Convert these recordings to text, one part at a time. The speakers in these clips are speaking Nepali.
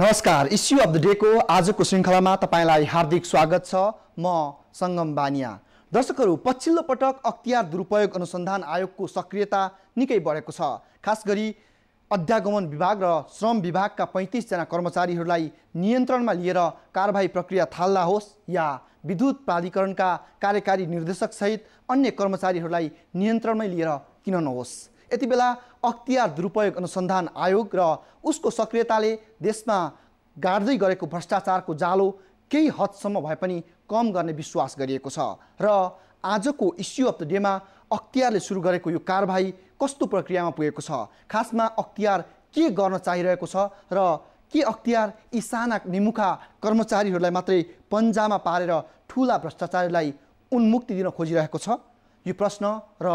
नमस्कार इस्यु अफ द डेको आजको श्रृङ्खलामा तपाईँलाई हार्दिक स्वागत छ म सङ्गम बानिया दर्शकहरू पछिल्लो पटक अख्तियार दुरुपयोग अनुसन्धान आयोगको सक्रियता निकै बढेको छ खास गरी अध्यागमन विभाग र श्रम विभागका पैँतिसजना कर्मचारीहरूलाई नियन्त्रणमा लिएर कारवाही प्रक्रिया थाल्दा होस् या विद्युत प्राधिकरणका कार्यकारी निर्देशकसहित अन्य कर्मचारीहरूलाई नियन्त्रणमै लिएर किन नहोस् यति बेला अख्तियार दुरुपयोग अनुसन्धान आयोग र उसको सक्रियताले देशमा गाड्दै गरेको भ्रष्टाचारको जालो केही हदसम्म भए पनि कम गर्ने विश्वास गरिएको छ र आजको इस्यु अफ द डेमा अख्तियारले सुरु गरेको यो कारवाही कस्तो प्रक्रियामा पुगेको छ खासमा अख्तियार के गर्न चाहिरहेको छ र के अख्तियार यी साना निमुखा कर्मचारीहरूलाई मात्रै पन्जामा पारेर ठुला भ्रष्टाचारीलाई उन्मुक्ति दिन खोजिरहेको छ यो प्रश्न र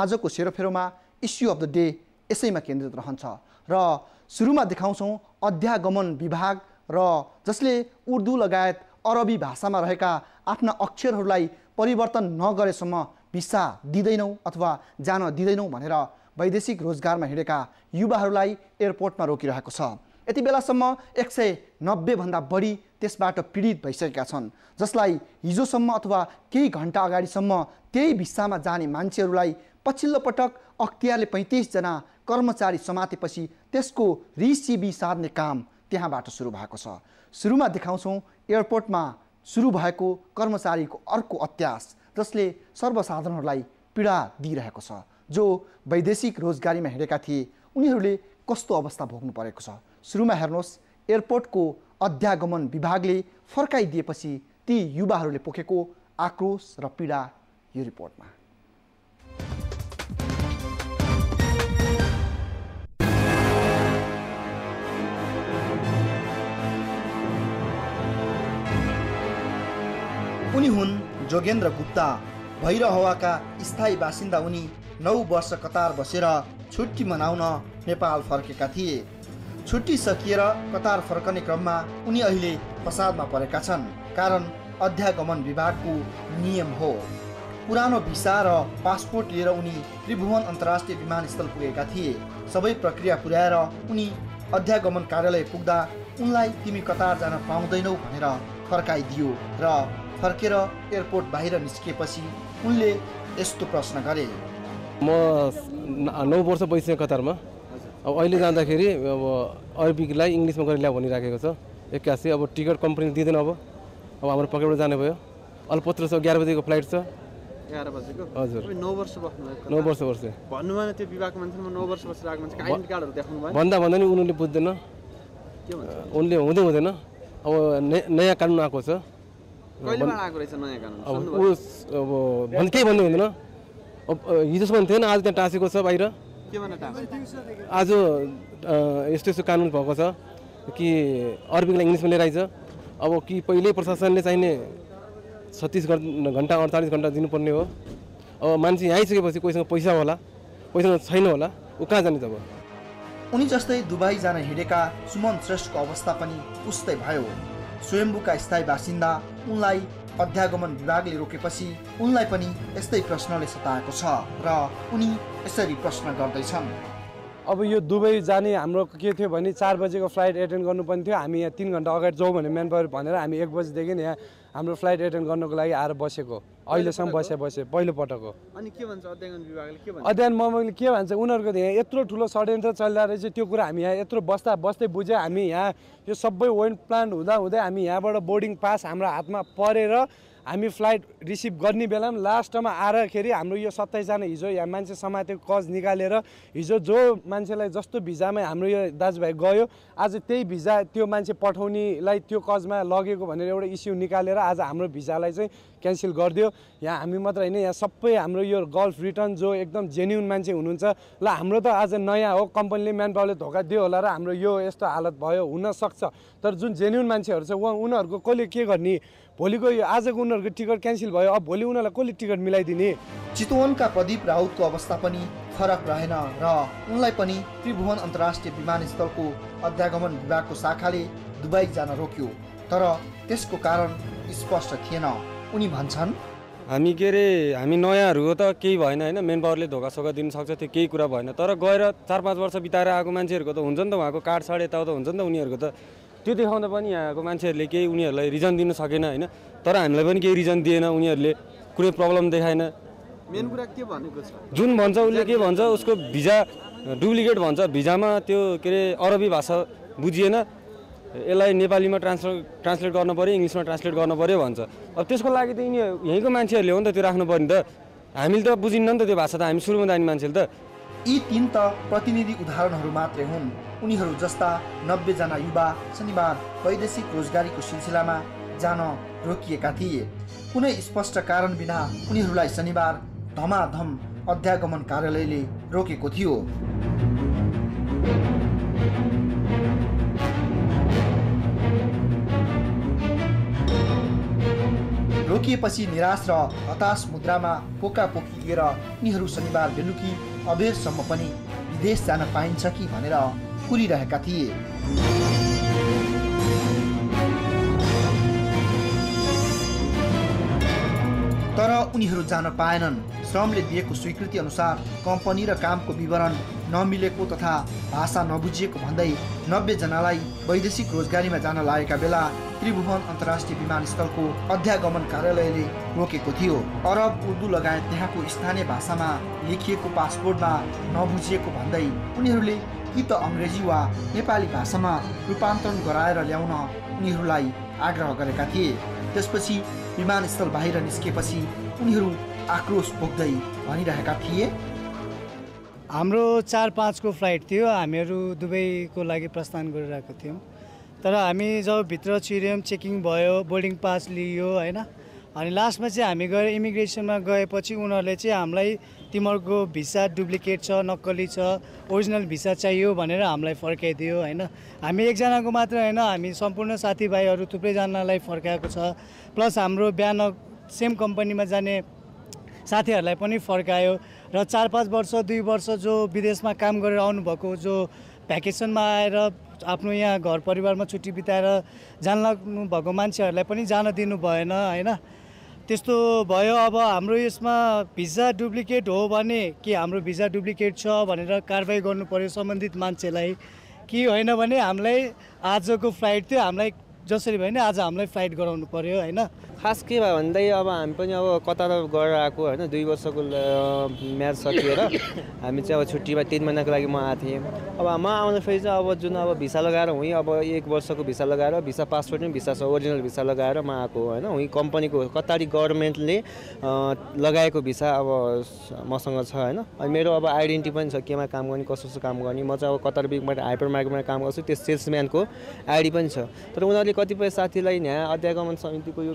आजको सेरोफेरोमा इस्यु अफ द डे यसैमा केन्द्रित रहन्छ र सुरुमा देखाउँछौँ अध्यागमन विभाग र जसले उर्दू लगायत अरबी भाषामा रहेका आफ्ना अक्षरहरूलाई परिवर्तन नगरेसम्म भिसा दिँदैनौँ अथवा जान दिँदैनौँ भनेर वैदेशिक रोजगारमा हिँडेका युवाहरूलाई एयरपोर्टमा रोकिरहेको छ यति बेलासम्म एक सय नब्बेभन्दा बढी त्यसबाट पीडित भइसकेका छन् जसलाई हिजोसम्म अथवा केही घन्टा अगाडिसम्म त्यही भिस्सामा जाने मान्छेहरूलाई पछिल्लो पटक अख्तियारले पैँतिसजना कर्मचारी समातेपछि त्यसको रिसिबी सार्ने काम त्यहाँबाट सुरु भएको छ सुरुमा देखाउँछौँ एयरपोर्टमा सुरु भएको कर्मचारीको अर्को अत्यास जसले सर्वसाधारणहरूलाई पीडा दिइरहेको छ जो वैदेशिक रोजगारीमा हिँडेका थिए उनीहरूले कस्तो अवस्था भोग्नु परेको छ सुरुमा हेर्नुहोस् एयरपोर्टको अध्यागमन विभागले फर्काइदिएपछि ती युवाहरूले पोखेको आक्रोश र पीडा यो रिपोर्टमा उनी हुन् जोगेन्द्र गुप्ता भैरहवाका स्थायी बासिन्दा उनी नौ वर्ष कतार बसेर छुट्टी मनाउन नेपाल फर्केका थिए छुट्टी सकिएर कतार फर्कने क्रममा उनी अहिले फसादमा परेका छन् कारण अध्यागमन विभागको नियम हो पुरानो भिसा र पासपोर्ट लिएर उनी त्रिभुवन अन्तर्राष्ट्रिय विमानस्थल पुगेका थिए सबै प्रक्रिया पुर्याएर उनी अध्यागमन कार्यालय पुग्दा उनलाई तिमी कतार जान पाउँदैनौ भनेर फर्काइदियो र फर्केर एयरपोर्ट बाहिर निस्किएपछि उनले यस्तो प्रश्न गरे म नौ वर्ष बसेँ कतारमा अब अहिले जाँदाखेरि अब अरबिकलाई इङ्ग्लिसमा गरेर ल्याऊ भनिराखेको छ एक्कासी अब टिकट कम्पनी दिँदैन अब अब हाम्रो पकेटबाट जाने भयो अल्पत्र छ एघार बजेको फ्लाइट छ हजुर नौ वर्ष नौ वर्ष वर्ष भन्दा भन्दा नि उनीहरूले बुझ्दैन उनले हुँदै हुँदैन अब नयाँ कानुन आएको छ अब उस अब केही भन्नु हुँदैन हिजोसम्म थिएन आज त्यहाँ टाँसेको छ बाहिर आज यस्तो यस्तो कानुन भएको छ कि अरबिकलाई इङ्ग्लिसमा लिएर आइज अब कि पहिल्यै प्रशासनले चाहिने छत्तिस घन्टा अडचालिस घन्टा दिनुपर्ने हो अब मान्छे यहाँ आइसकेपछि कोहीसँग पैसा होला कोहीसँग छैन होला ऊ कहाँ जाने तब उनी जस्तै दुबई जान हिँडेका सुमन श्रेष्ठको अवस्था पनि उस्तै भयो स्वयम्बुका स्थायी बासिन्दा उनलाई अध्यागमन विभागले रोकेपछि उनलाई पनि यस्तै प्रश्नले सताएको छ र उनी यसरी प्रश्न गर्दैछन् अब यो दुबई जाने हाम्रो के थियो भने चार बजेको फ्लाइट एटेन्ड गर्नुपर्ने थियो हामी यहाँ तिन घन्टा अगाडि जाउँ भने म्यान पावर भनेर हामी एक बजीदेखि यहाँ हाम्रो फ्लाइट एटेन्ड गर्नुको लागि आएर बसेको अहिलेसम्म बसे बसे पहिलोपटक हो अनि के भन्छ अध्ययन विभागले के भन्छ अध्ययन मर्मले के भन्छ उनीहरूको यहाँ यत्रो ठुलो षड्यन्त्र चलिरहेको रहेछ त्यो कुरा हामी यहाँ यत्रो बस्दा बस्दै बुझ्यो हामी यहाँ यो सबै वेन प्लान्ट हुँदा हुँदै हामी यहाँबाट बोर्डिङ पास हाम्रो हातमा परेर हामी फ्लाइट रिसिभ गर्ने बेलामा लास्टमा आएरखेरि हाम्रो यो सत्ताइसजना हिजो यहाँ मान्छे समातेको कज निकालेर हिजो जो मान्छेलाई जस्तो भिजामा हाम्रो यो दाजुभाइ गयो आज त्यही भिजा त्यो मान्छे पठाउनेलाई त्यो कजमा लगेको भनेर एउटा इस्यु निकालेर आज हाम्रो भिजालाई चाहिँ क्यान्सल गरिदियो यहाँ हामी मात्र होइन यहाँ सबै हाम्रो यो गल्फ रिटर्न जो एकदम जेन्युन मान्छे हुनुहुन्छ ल हाम्रो त आज नयाँ हो कम्पनीले म्यान पावरले धोका दियो होला र हाम्रो यो यस्तो हालत भयो हुनसक्छ तर जुन जेन्युन मान्छेहरू छ उहाँ उनीहरूको कसले के गर्ने भोलिको यो आजको उनीहरूको टिकट क्यान्सल भयो अब भोलि उनीहरूलाई कसले टिकट मिलाइदिने चितवनका प्रदीप राउतको अवस्था पनि फरक रहेन र उनलाई पनि त्रिभुवन अन्तर्राष्ट्रिय विमानस्थलको अध्यागमन विभागको शाखाले दुबई जान रोक्यो तर त्यसको कारण स्पष्ट थिएन उनी भन्छन् हामी के अरे हामी नयाँहरू त केही भएन होइन मेन पावरले धोकासोका सक्छ त्यो केही कुरा भएन तर गएर चार पाँच वर्ष बिताएर आएको मान्छेहरूको त हुन्छ नि त उहाँको कार्ड साड यताउता हुन्छ नि त उनीहरूको त त्यो देखाउँदा पनि यहाँको मान्छेहरूले केही उनीहरूलाई रिजन दिन सकेन होइन तर हामीलाई पनि केही रिजन दिएन उनीहरूले कुनै प्रब्लम देखाएन मेन कुरा के भनेको छ जुन भन्छ उसले के भन्छ उसको भिजा डुप्लिकेट भन्छ भिजामा त्यो के अरे अरबी भाषा बुझिएन यसलाई नेपालीमा ट्रान्सफर ट्रान्सलेट गर्नु पऱ्यो इङ्ग्लिसमा ट्रान्सलेट गर्नु पऱ्यो भन्छ अब त्यसको लागि त यिनी यहीँको मान्छेहरूले हो नि त त्यो राख्नु नि त हामीले त बुझिन्न नि त त्यो भाषा त हामी सुरुमा जाने मान्छेले त यी तिन त प्रतिनिधि उदाहरणहरू मात्रै हुन् उनीहरू जस्ता नब्बेजना युवा शनिबार वैदेशिक रोजगारीको सिलसिलामा जान रोकिएका थिए कुनै स्पष्ट कारण बिना उनीहरूलाई शनिबार धमाधम अध्यागमन कार्यालयले रोकेको थियो रोकिएपछि निराश र हताश मुद्रामा पोका पोकी लिएर उनीहरू शनिबार बेलुकी अबेरसम्म पनि विदेश जान पाइन्छ कि भनेर कुलिरहेका थिए तर उनीहरू जान पाएनन् श्रमले दिएको स्वीकृति अनुसार कम्पनी र कामको विवरण नमिलेको तथा भाषा नबुझिएको भन्दै नब्बेजनालाई वैदेशिक रोजगारीमा जान लागेका बेला त्रिभुवन अन्तर्राष्ट्रिय विमानस्थलको अध्यागमन कार्यालयले रोकेको थियो अरब उर्दू लगायत त्यहाँको स्थानीय भाषामा लेखिएको पासपोर्टमा नबुझिएको भन्दै उनीहरूले कि त अङ्ग्रेजी वा नेपाली भाषामा रूपान्तरण गराएर ल्याउन उनीहरूलाई आग्रह गरेका थिए त्यसपछि विमानस्थल बाहिर निस्केपछि उनीहरू आक्रोश बोक्दै भनिरहेका थिए हाम्रो चार पाँचको फ्लाइट थियो हामीहरू दुबईको लागि प्रस्थान गरिरहेको थियौँ तर हामी जब भित्र छिर्यौँ चेकिङ भयो बोर्डिङ पास लियो होइन अनि लास्टमा चाहिँ हामी गएर इमिग्रेसनमा गएपछि उनीहरूले चाहिँ हामीलाई तिमीहरूको भिसा डुप्लिकेट छ नक्कली छ ओरिजिनल भिसा चाहियो भनेर हामीलाई फर्काइदियो होइन हामी एकजनाको मात्र होइन हामी सम्पूर्ण साथीभाइहरू थुप्रैजनालाई फर्काएको छ प्लस हाम्रो बिहान सेम कम्पनीमा जाने साथीहरूलाई पनि फर्कायो र चार पाँच वर्ष दुई वर्ष जो विदेशमा काम गरेर आउनुभएको जो भ्याकेसनमा आएर आफ्नो यहाँ घर परिवारमा छुट्टी बिताएर जान लाग्नु भएको मान्छेहरूलाई पनि जान दिनु भएन होइन त्यस्तो भयो अब हाम्रो यसमा भिजा डुप्लिकेट हो भने कि हाम्रो भिजा डुप्लिकेट छ भनेर कारवाही गर्नु पऱ्यो सम्बन्धित मान्छेलाई कि होइन भने हामीलाई आजको फ्लाइट थियो हामीलाई जसरी भयो नि आज हामीलाई फ्लाइट गराउनु पऱ्यो होइन खास के भयो भन्दै अब हामी पनि अब कतार गएर आएको होइन दुई वर्षको म्याच सकिएर हामी चाहिँ अब छुट्टीमा तिन महिनाको लागि म आएको थिएँ अब म आउँदाखेरि चाहिँ अब जुन अब भिसा लगाएर हुँ अब एक वर्षको भिसा लगाएर भिसा पासपोर्ट पनि भिसा छ ओरिजिनल भिसा लगाएर म आएको होइन हुँ कम्पनीको कतारी गभर्मेन्टले लगाएको भिसा अब मसँग छ होइन अनि मेरो अब आइडेन्टिटी पनि छ केमा काम गर्ने कसो कसो काम गर्ने म चाहिँ अब कतार बिगबाट हाइपर मार्केटमा काम गर्छु त्यो सेल्सम्यानको आइडी पनि छ तर उनीहरूले कतिपय साथीलाई यहाँ अध्यागमन समितिको यो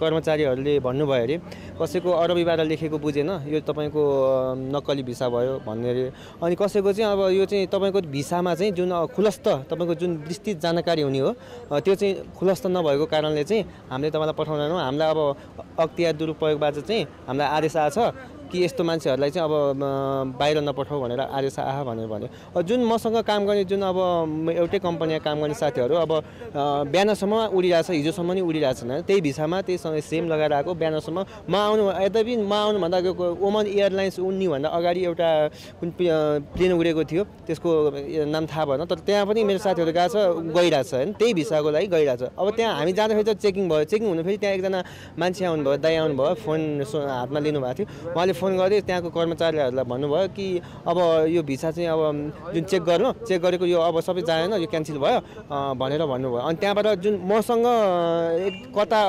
कर्मचारीहरूले भन्नुभयो अरे कसैको अरबीबाट लेखेको बुझेन यो तपाईँको नक्कली भिसा भयो भन्ने अरे अनि कसैको चाहिँ अब यो चाहिँ तपाईँको भिसामा चाहिँ जुन खुलस्त तपाईँको जुन विस्तृत जानकारी हुने हो त्यो चाहिँ खुलस्त नभएको कारणले चाहिँ हामीले तपाईँलाई पठाउँदैनौँ हामीलाई अब अख्तियार दुरुपयोगबाट चाहिँ हामीलाई आदेश आएको छ कि यस्तो मान्छेहरूलाई चाहिँ अब बाहिर नपठाऊ भनेर आर्य आह भनेर भन्यो जुन मसँग काम गर्ने जुन अब एउटै कम्पनीमा काम गर्ने साथीहरू अब बिहानसम्म उडिरहेछ हिजोसम्म नि उडिरहेछन् त्यही भिसामा त्यहीसँग सेम लगाएर आएको बिहानसम्म म आउनु यद्यपि म आउनुभन्दा ओमन एयरलाइन्स भन्दा अगाडि एउटा कुन प्लेन उडेको थियो त्यसको नाम थाहा भएन तर त्यहाँ पनि मेरो साथीहरू गएको छ गइरहेछ होइन त्यही भिसाको लागि गइरहेछ अब त्यहाँ हामी जाँदाखेरि त चेकिङ भयो चेकिङ हुनु फेरि त्यहाँ एकजना मान्छे आउनुभयो दाइ आउनुभयो फोन हातमा लिनुभएको थियो उहाँले फोन गरेँ त्यहाँको कर्मचारीहरूलाई भन्नुभयो कि अब यो भिसा चाहिँ अब जुन चेक गर्नु चेक गरेको यो अब सबै जाएन यो क्यान्सल भयो भनेर भन्नुभयो अनि त्यहाँबाट जुन मसँग कता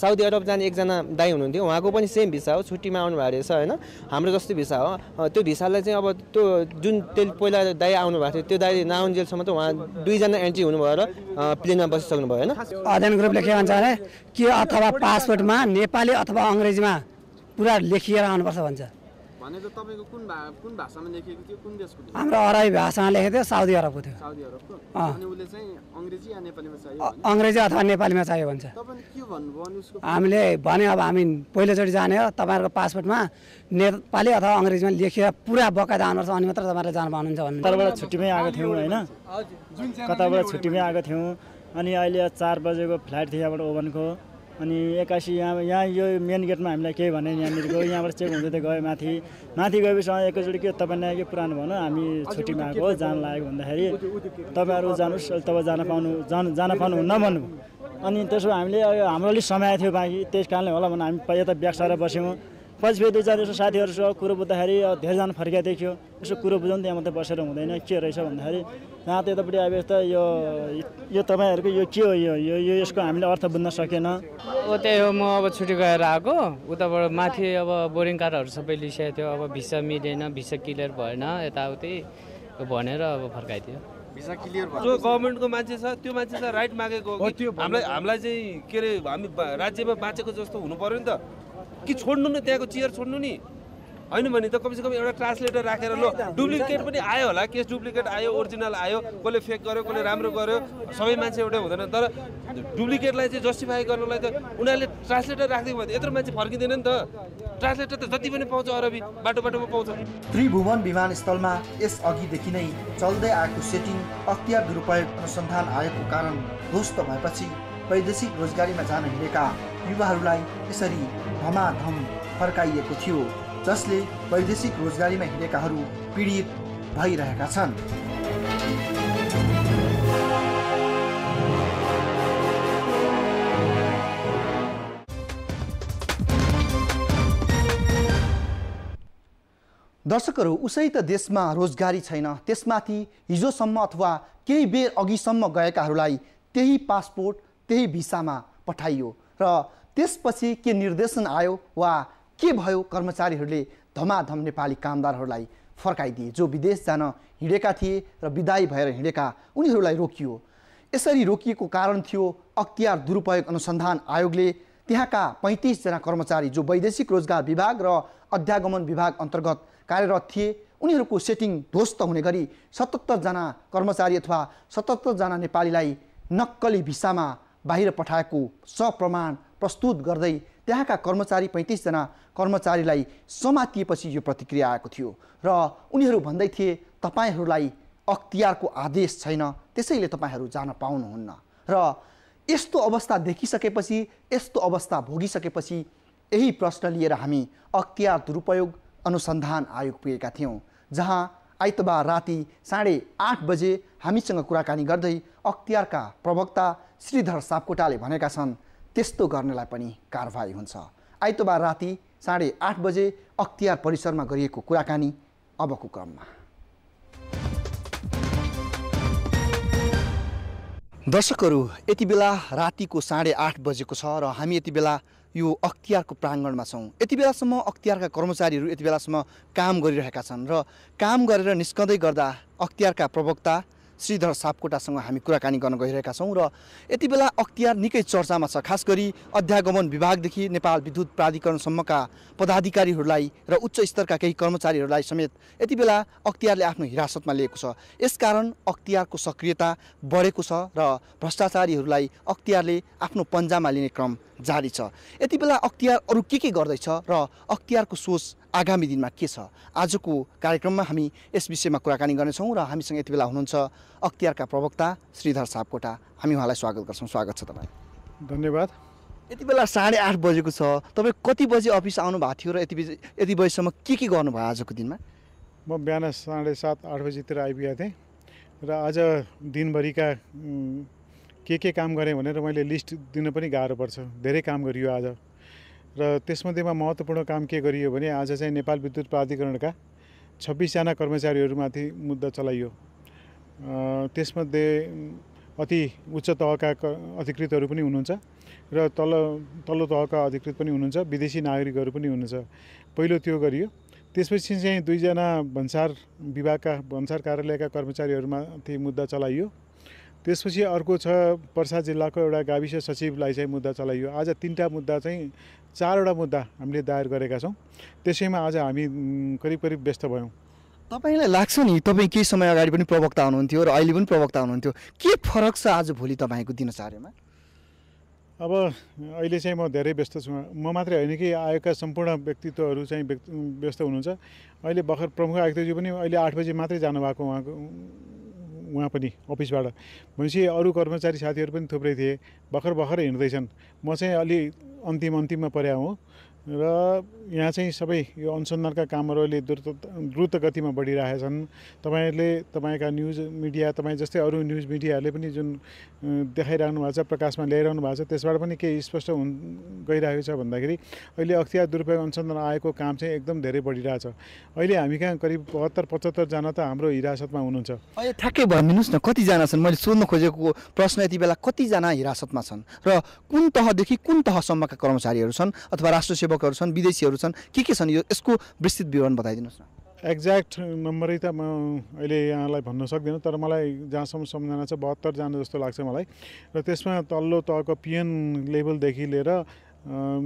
साउदी अरब जाने एकजना दाई हुनुहुन्थ्यो उहाँको पनि सेम भिसा हो छुट्टीमा आउनुभएको रहेछ होइन हाम्रो जस्तो भिसा हो त्यो भिसालाई चाहिँ अब त्यो जुन त्यो पहिला दाई आउनु भएको थियो त्यो दाई नाउन्जेलसम्म त उहाँ दुईजना एन्ट्री हुनुभयो र प्लेनमा बसिसक्नुभयो होइन अध्ययन ग्रुपले के भन्छ अरे के अथवा पासपोर्टमा नेपाली अथवा अङ्ग्रेजीमा पुरा लेखिएर आउनुपर्छ भन्छ हाम्रो अरबी भाषामा लेखेको थियो साउदी अरबको थियो अङ्ग्रेजी अथवा नेपालीमा चाहियो भन्छ हामीले भने अब हामी पहिलोचोटि जाने हो तपाईँहरूको पासपोर्टमा नेपाली अथवा अङ्ग्रेजीमा लेखेर पुरा बकाइदा आउनुपर्छ अनि मात्र तपाईँहरूले जानु पाउनुहुन्छ भन्नु कताबाट छुट्टीमै आएको थियौँ होइन कताबाट छुट्टीमै आएको थियौँ अनि अहिले चार बजेको फ्लाइट थियो यहाँबाट ओभनको अनि एक्कासी यहाँ यहाँ यो मेन गेटमा हामीलाई केही भने यहाँनिर गयो यहाँबाट चेक हुँदै त गयो माथि माथि गएपछि एकैचोटि के तपाईँलाई के पुरानो भनौँ हामी छुट्टीमा आएको जान लागेको भन्दाखेरि तपाईँहरू जानुहोस् तपाईँ जान पाउनु जान जान पाउनुहुन्न भन्नु अनि त्यसो हामीले हाम्रो अलिक समय थियो बाँकी त्यस कारणले होला भने हामी यता ब्याग सारेर बस्यौँ पछि फेरि दुई चार यसो साथीहरूसँग कुरो बुझ्दाखेरि धेरैजना फर्किया देखियो यसो कुरो बुझौँ त्यहाँ मात्रै बसेर हुँदैन के रहेछ भन्दाखेरि यहाँ त यतापट्टि अब यस्तो यो यो तपाईँहरूको यो के हो यो यो यसको हामीले अर्थ बुझ्न सकेन अब त्यही हो म अब छुट्टी गएर आएको उताबाट माथि अब बोरिङ कार्डहरू सबै लिइसकेको थियो अब भिसा मिलेन भिसा क्लियर भएन यताउति भनेर अब फर्काइदियो भिसा क्लियर जो गभर्मेन्टको मान्छे छ त्यो मान्छे राइट मागेको हामीलाई हामीलाई चाहिँ के अरे हामी राज्यमा बाँचेको जस्तो हुनु पऱ्यो नि त कि छोड्नु न त्यहाँको चियर छोड्नु नि होइन भने त कमसेकम एउटा ट्रान्सलेटर राखेर ल डुप्लिकेट पनि आयो होला केस डुप्लिकेट आयो ओरिजिनल आयो कसले फेक गर्यो कसले राम्रो गर्यो सबै मान्छे एउटै हुँदैन तर डुप्लिकेटलाई चाहिँ जस्टिफाई गर्नुलाई त उनीहरूले ट्रान्सलेटर राखिदियो भने यत्रो मान्छे फर्किँदैन नि त ट्रान्सलेटर त जति पनि पाउँछ अरबी बाटो बाटोमा पाउँछ त्रिभुवन विमानस्थलमा यस अघिदेखि नै चल्दै आएको सेटिङ अख्तियार दुरुपयोग अनुसन्धान आयोगको कारण ध्वस्त भएपछि वैदेशिक रोजगारीमा जान हिँडेका युवाहरूलाई यसरी धमाधम फर्काइएको थियो जसले वैदेशिक रोजगारीमा हिँडेकाहरू पीडित भइरहेका छन् दर्शकहरू उसै त देशमा रोजगारी छैन त्यसमाथि हिजोसम्म अथवा केही बेर अघिसम्म गएकाहरूलाई त्यही पासपोर्ट त्यही भिसामा पठाइयो र त्यसपछि के निर्देशन आयो वा के भयो कर्मचारीहरूले धमाधम नेपाली कामदारहरूलाई फर्काइदिए जो विदेश जान हिँडेका थिए र विदायी भएर हिँडेका उनीहरूलाई रोकियो यसरी रोकिएको कारण थियो अख्तियार दुरुपयोग अनुसन्धान आयोगले त्यहाँका पैँतिसजना कर्मचारी जो वैदेशिक रोजगार विभाग र अध्यागमन विभाग अन्तर्गत कार्यरत थिए उनीहरूको सेटिङ ध्वस्त हुने गरी सतहत्तरजना कर्मचारी अथवा सतहत्तरजना नेपालीलाई नक्कली भिसामा बाहिर पठाएको सप्रमाण प्रस्तुत गर्दै त्यहाँका कर्मचारी पैँतिसजना कर्मचारीलाई समातिएपछि यो प्रतिक्रिया आएको थियो र उनीहरू भन्दै थिए तपाईँहरूलाई अख्तियारको आदेश छैन त्यसैले तपाईँहरू जान पाउनुहुन्न र यस्तो अवस्था देखिसकेपछि यस्तो अवस्था भोगिसकेपछि यही प्रश्न लिएर हामी अख्तियार दुरुपयोग अनुसन्धान आयोग पुगेका थियौँ जहाँ आइतबार राति साढे आठ बजे हामीसँग कुराकानी गर्दै अख्तियारका प्रवक्ता श्रीधर सापकोटाले भनेका छन् त्यस्तो गर्नेलाई पनि कारबाही हुन्छ आइतबार राति साढे आठ बजे अख्तियार परिसरमा गरिएको कुराकानी अबको क्रममा दर्शकहरू यति बेला रातिको साढे आठ बजेको छ र हामी यति बेला यो अख्तियारको प्राङ्गणमा छौँ यति बेलासम्म अख्तियारका कर्मचारीहरू यति बेलासम्म काम गरिरहेका छन् र काम गरेर निस्कँदै गर्दा अख्तियारका प्रवक्ता श्रीधर सापकोटासँग हामी कुराकानी गर्न गइरहेका छौँ र यति बेला अख्तियार निकै चर्चामा छ खास गरी अध्यागमन विभागदेखि नेपाल विद्युत प्राधिकरणसम्मका पदाधिकारीहरूलाई र उच्च स्तरका केही कर्मचारीहरूलाई समेत यति बेला अख्तियारले आफ्नो हिरासतमा लिएको छ यसकारण अख्तियारको सक्रियता बढेको छ र भ्रष्टाचारीहरूलाई अख्तियारले आफ्नो पन्जामा लिने क्रम जारी छ यति बेला अख्तियार अरू के के गर्दैछ र अख्तियारको सोच आगामी दिनमा के छ आजको कार्यक्रममा हामी यस विषयमा कुराकानी गर्नेछौँ र हामीसँग यति बेला हुनुहुन्छ अख्तियारका प्रवक्ता श्रीधर सापकोटा हामी उहाँलाई स्वागत गर्छौँ स्वागत छ तपाईँ धन्यवाद यति बेला साढे आठ बजेको छ तपाईँ कति बजी अफिस आउनु भएको थियो र यति बजे यति बजीसम्म के के गर्नुभयो आजको दिनमा म बिहान साढे सात आठ बजीतिर आइपुगेको थिएँ र आज दिनभरिका के के काम गरेँ भनेर मैले लिस्ट दिन पनि गाह्रो पर्छ धेरै काम गरियो आज र त्यसमध्येमा महत्त्वपूर्ण काम के गरियो भने आज चाहिँ नेपाल विद्युत प्राधिकरणका छब्बिसजना कर्मचारीहरूमाथि मुद्दा चलाइयो त्यसमध्ये अति उच्च तहका अधिकृतहरू पनि हुनुहुन्छ र तल तल्लो तहका अधिकृत पनि हुनुहुन्छ विदेशी नागरिकहरू पनि हुनुहुन्छ पहिलो त्यो गरियो त्यसपछि चाहिँ दुईजना भन्सार विभागका भन्सार कार्यालयका कर्मचारीहरूमाथि मुद्दा चलाइयो त्यसपछि अर्को छ पर्सा जिल्लाको एउटा गाविस सचिवलाई चाहिँ मुद्दा चलाइयो आज तिनवटा मुद्दा चाहिँ चारवटा मुद्दा हामीले दायर गरेका छौँ त्यसैमा आज हामी करिब करिब व्यस्त भयौँ तपाईँलाई लाग्छ नि तपाईँ केही समय अगाडि पनि प्रवक्ता हुनुहुन्थ्यो र अहिले पनि प्रवक्ता हुनुहुन्थ्यो के फरक छ आज भोलि तपाईँको दिनचार्यमा अब अहिले चाहिँ म धेरै व्यस्त छु म मात्रै होइन कि आएका सम्पूर्ण व्यक्तित्वहरू चाहिँ व्यस्त हुनुहुन्छ अहिले भर्खर प्रमुख आयुक्तज्यू पनि अहिले आठ बजी मात्रै जानुभएको उहाँको उहाँ पनि अफिसबाट भनेपछि अरू कर्मचारी साथीहरू पनि थुप्रै थिए भर्खर भर्खर हिँड्दैछन् म चाहिँ अलि अन्तिम अन्तिममा परेको हो र यहाँ चाहिँ सबै यो अनुसन्धानका कामहरू अहिले द्रुत द्रुत गतिमा बढिरहेछन् तपाईँहरूले तपाईँका न्युज मिडिया तपाईँ जस्तै अरू न्युज मिडियाहरूले पनि जुन देखाइरहनु भएको छ प्रकाशमा ल्याइरहनु भएको छ त्यसबाट पनि केही स्पष्ट हुन् गइरहेको छ भन्दाखेरि अहिले अख्तियार दुरुपयोग अनुसन्धान आएको काम चाहिँ एकदम धेरै बढिरहेछ अहिले हामी कहाँ करिब बहत्तर पचहत्तरजना त हाम्रो हिरासतमा हुनुहुन्छ अहिले ठ्याक्कै भनिदिनुहोस् न कतिजना छन् मैले सोध्न खोजेको प्रश्न यति बेला कतिजना हिरासतमा छन् र कुन तहदेखि कुन तहसम्मका कर्मचारीहरू छन् अथवा राष्ट्र सेवा अध्यापकहरू छन् विदेशीहरू छन् के के छन् यो यसको विस्तृत विवरण बताइदिनुहोस् न एक्ज्याक्ट नम्बरै त म अहिले यहाँलाई भन्न सक्दिनँ तर मलाई जहाँसम्म सम्झना छ बहत्तरजना जस्तो लाग्छ मलाई र त्यसमा तल्लो तहको पिएन लेभलदेखि लिएर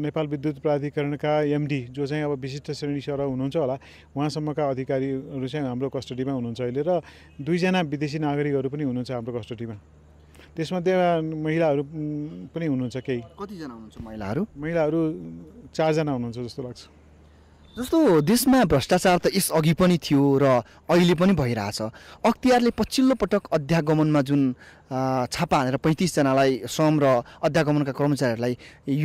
नेपाल विद्युत प्राधिकरणका एमडी जो चाहिँ अब विशिष्ट श्रेणी सर हुनुहुन्छ होला उहाँसम्मका अधिकारीहरू चाहिँ हाम्रो कस्टडीमा हुनुहुन्छ अहिले र दुईजना विदेशी नागरिकहरू पनि हुनुहुन्छ हाम्रो कस्टडीमा त्यसमध्ये महिलाहरू पनि हुनुहुन्छ केही कतिजना हुनुहुन्छ महिलाहरू महिलाहरू चारजना हुनुहुन्छ जस्तो लाग्छ जस्तो देशमा भ्रष्टाचार त यसअघि पनि थियो र अहिले पनि भइरहेछ अख्तियारले पछिल्लो पटक अध्यागमनमा जुन छापा हानेर पैँतिसजनालाई श्रम र अध्यागमनका कर्मचारीहरूलाई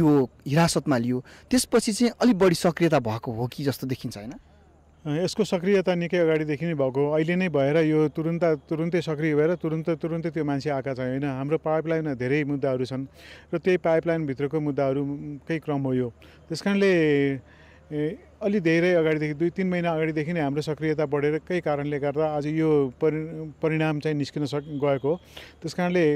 यो हिरासतमा लियो त्यसपछि चाहिँ अलिक बढी सक्रियता भएको हो कि जस्तो देखिन्छ होइन यसको सक्रियता निकै अगाडिदेखि नै भएको अहिले नै भएर यो तुरुन्त तुरुन्तै सक्रिय भएर तुरुन्त तुरुन्तै त्यो मान्छे आएका चाहिँ होइन हाम्रो पाइपलाइनमा धेरै मुद्दाहरू छन् र त्यही पाइपलाइनभित्रको मुद्दाहरूकै क्रम हो यो त्यस कारणले अलि धेरै अगाडिदेखि दुई तिन महिना अगाडिदेखि नै हाम्रो सक्रियता बढेर बढेरकै कारणले गर्दा आज यो परि परिणाम चाहिँ निस्किन सक गएको हो त्यस कारणले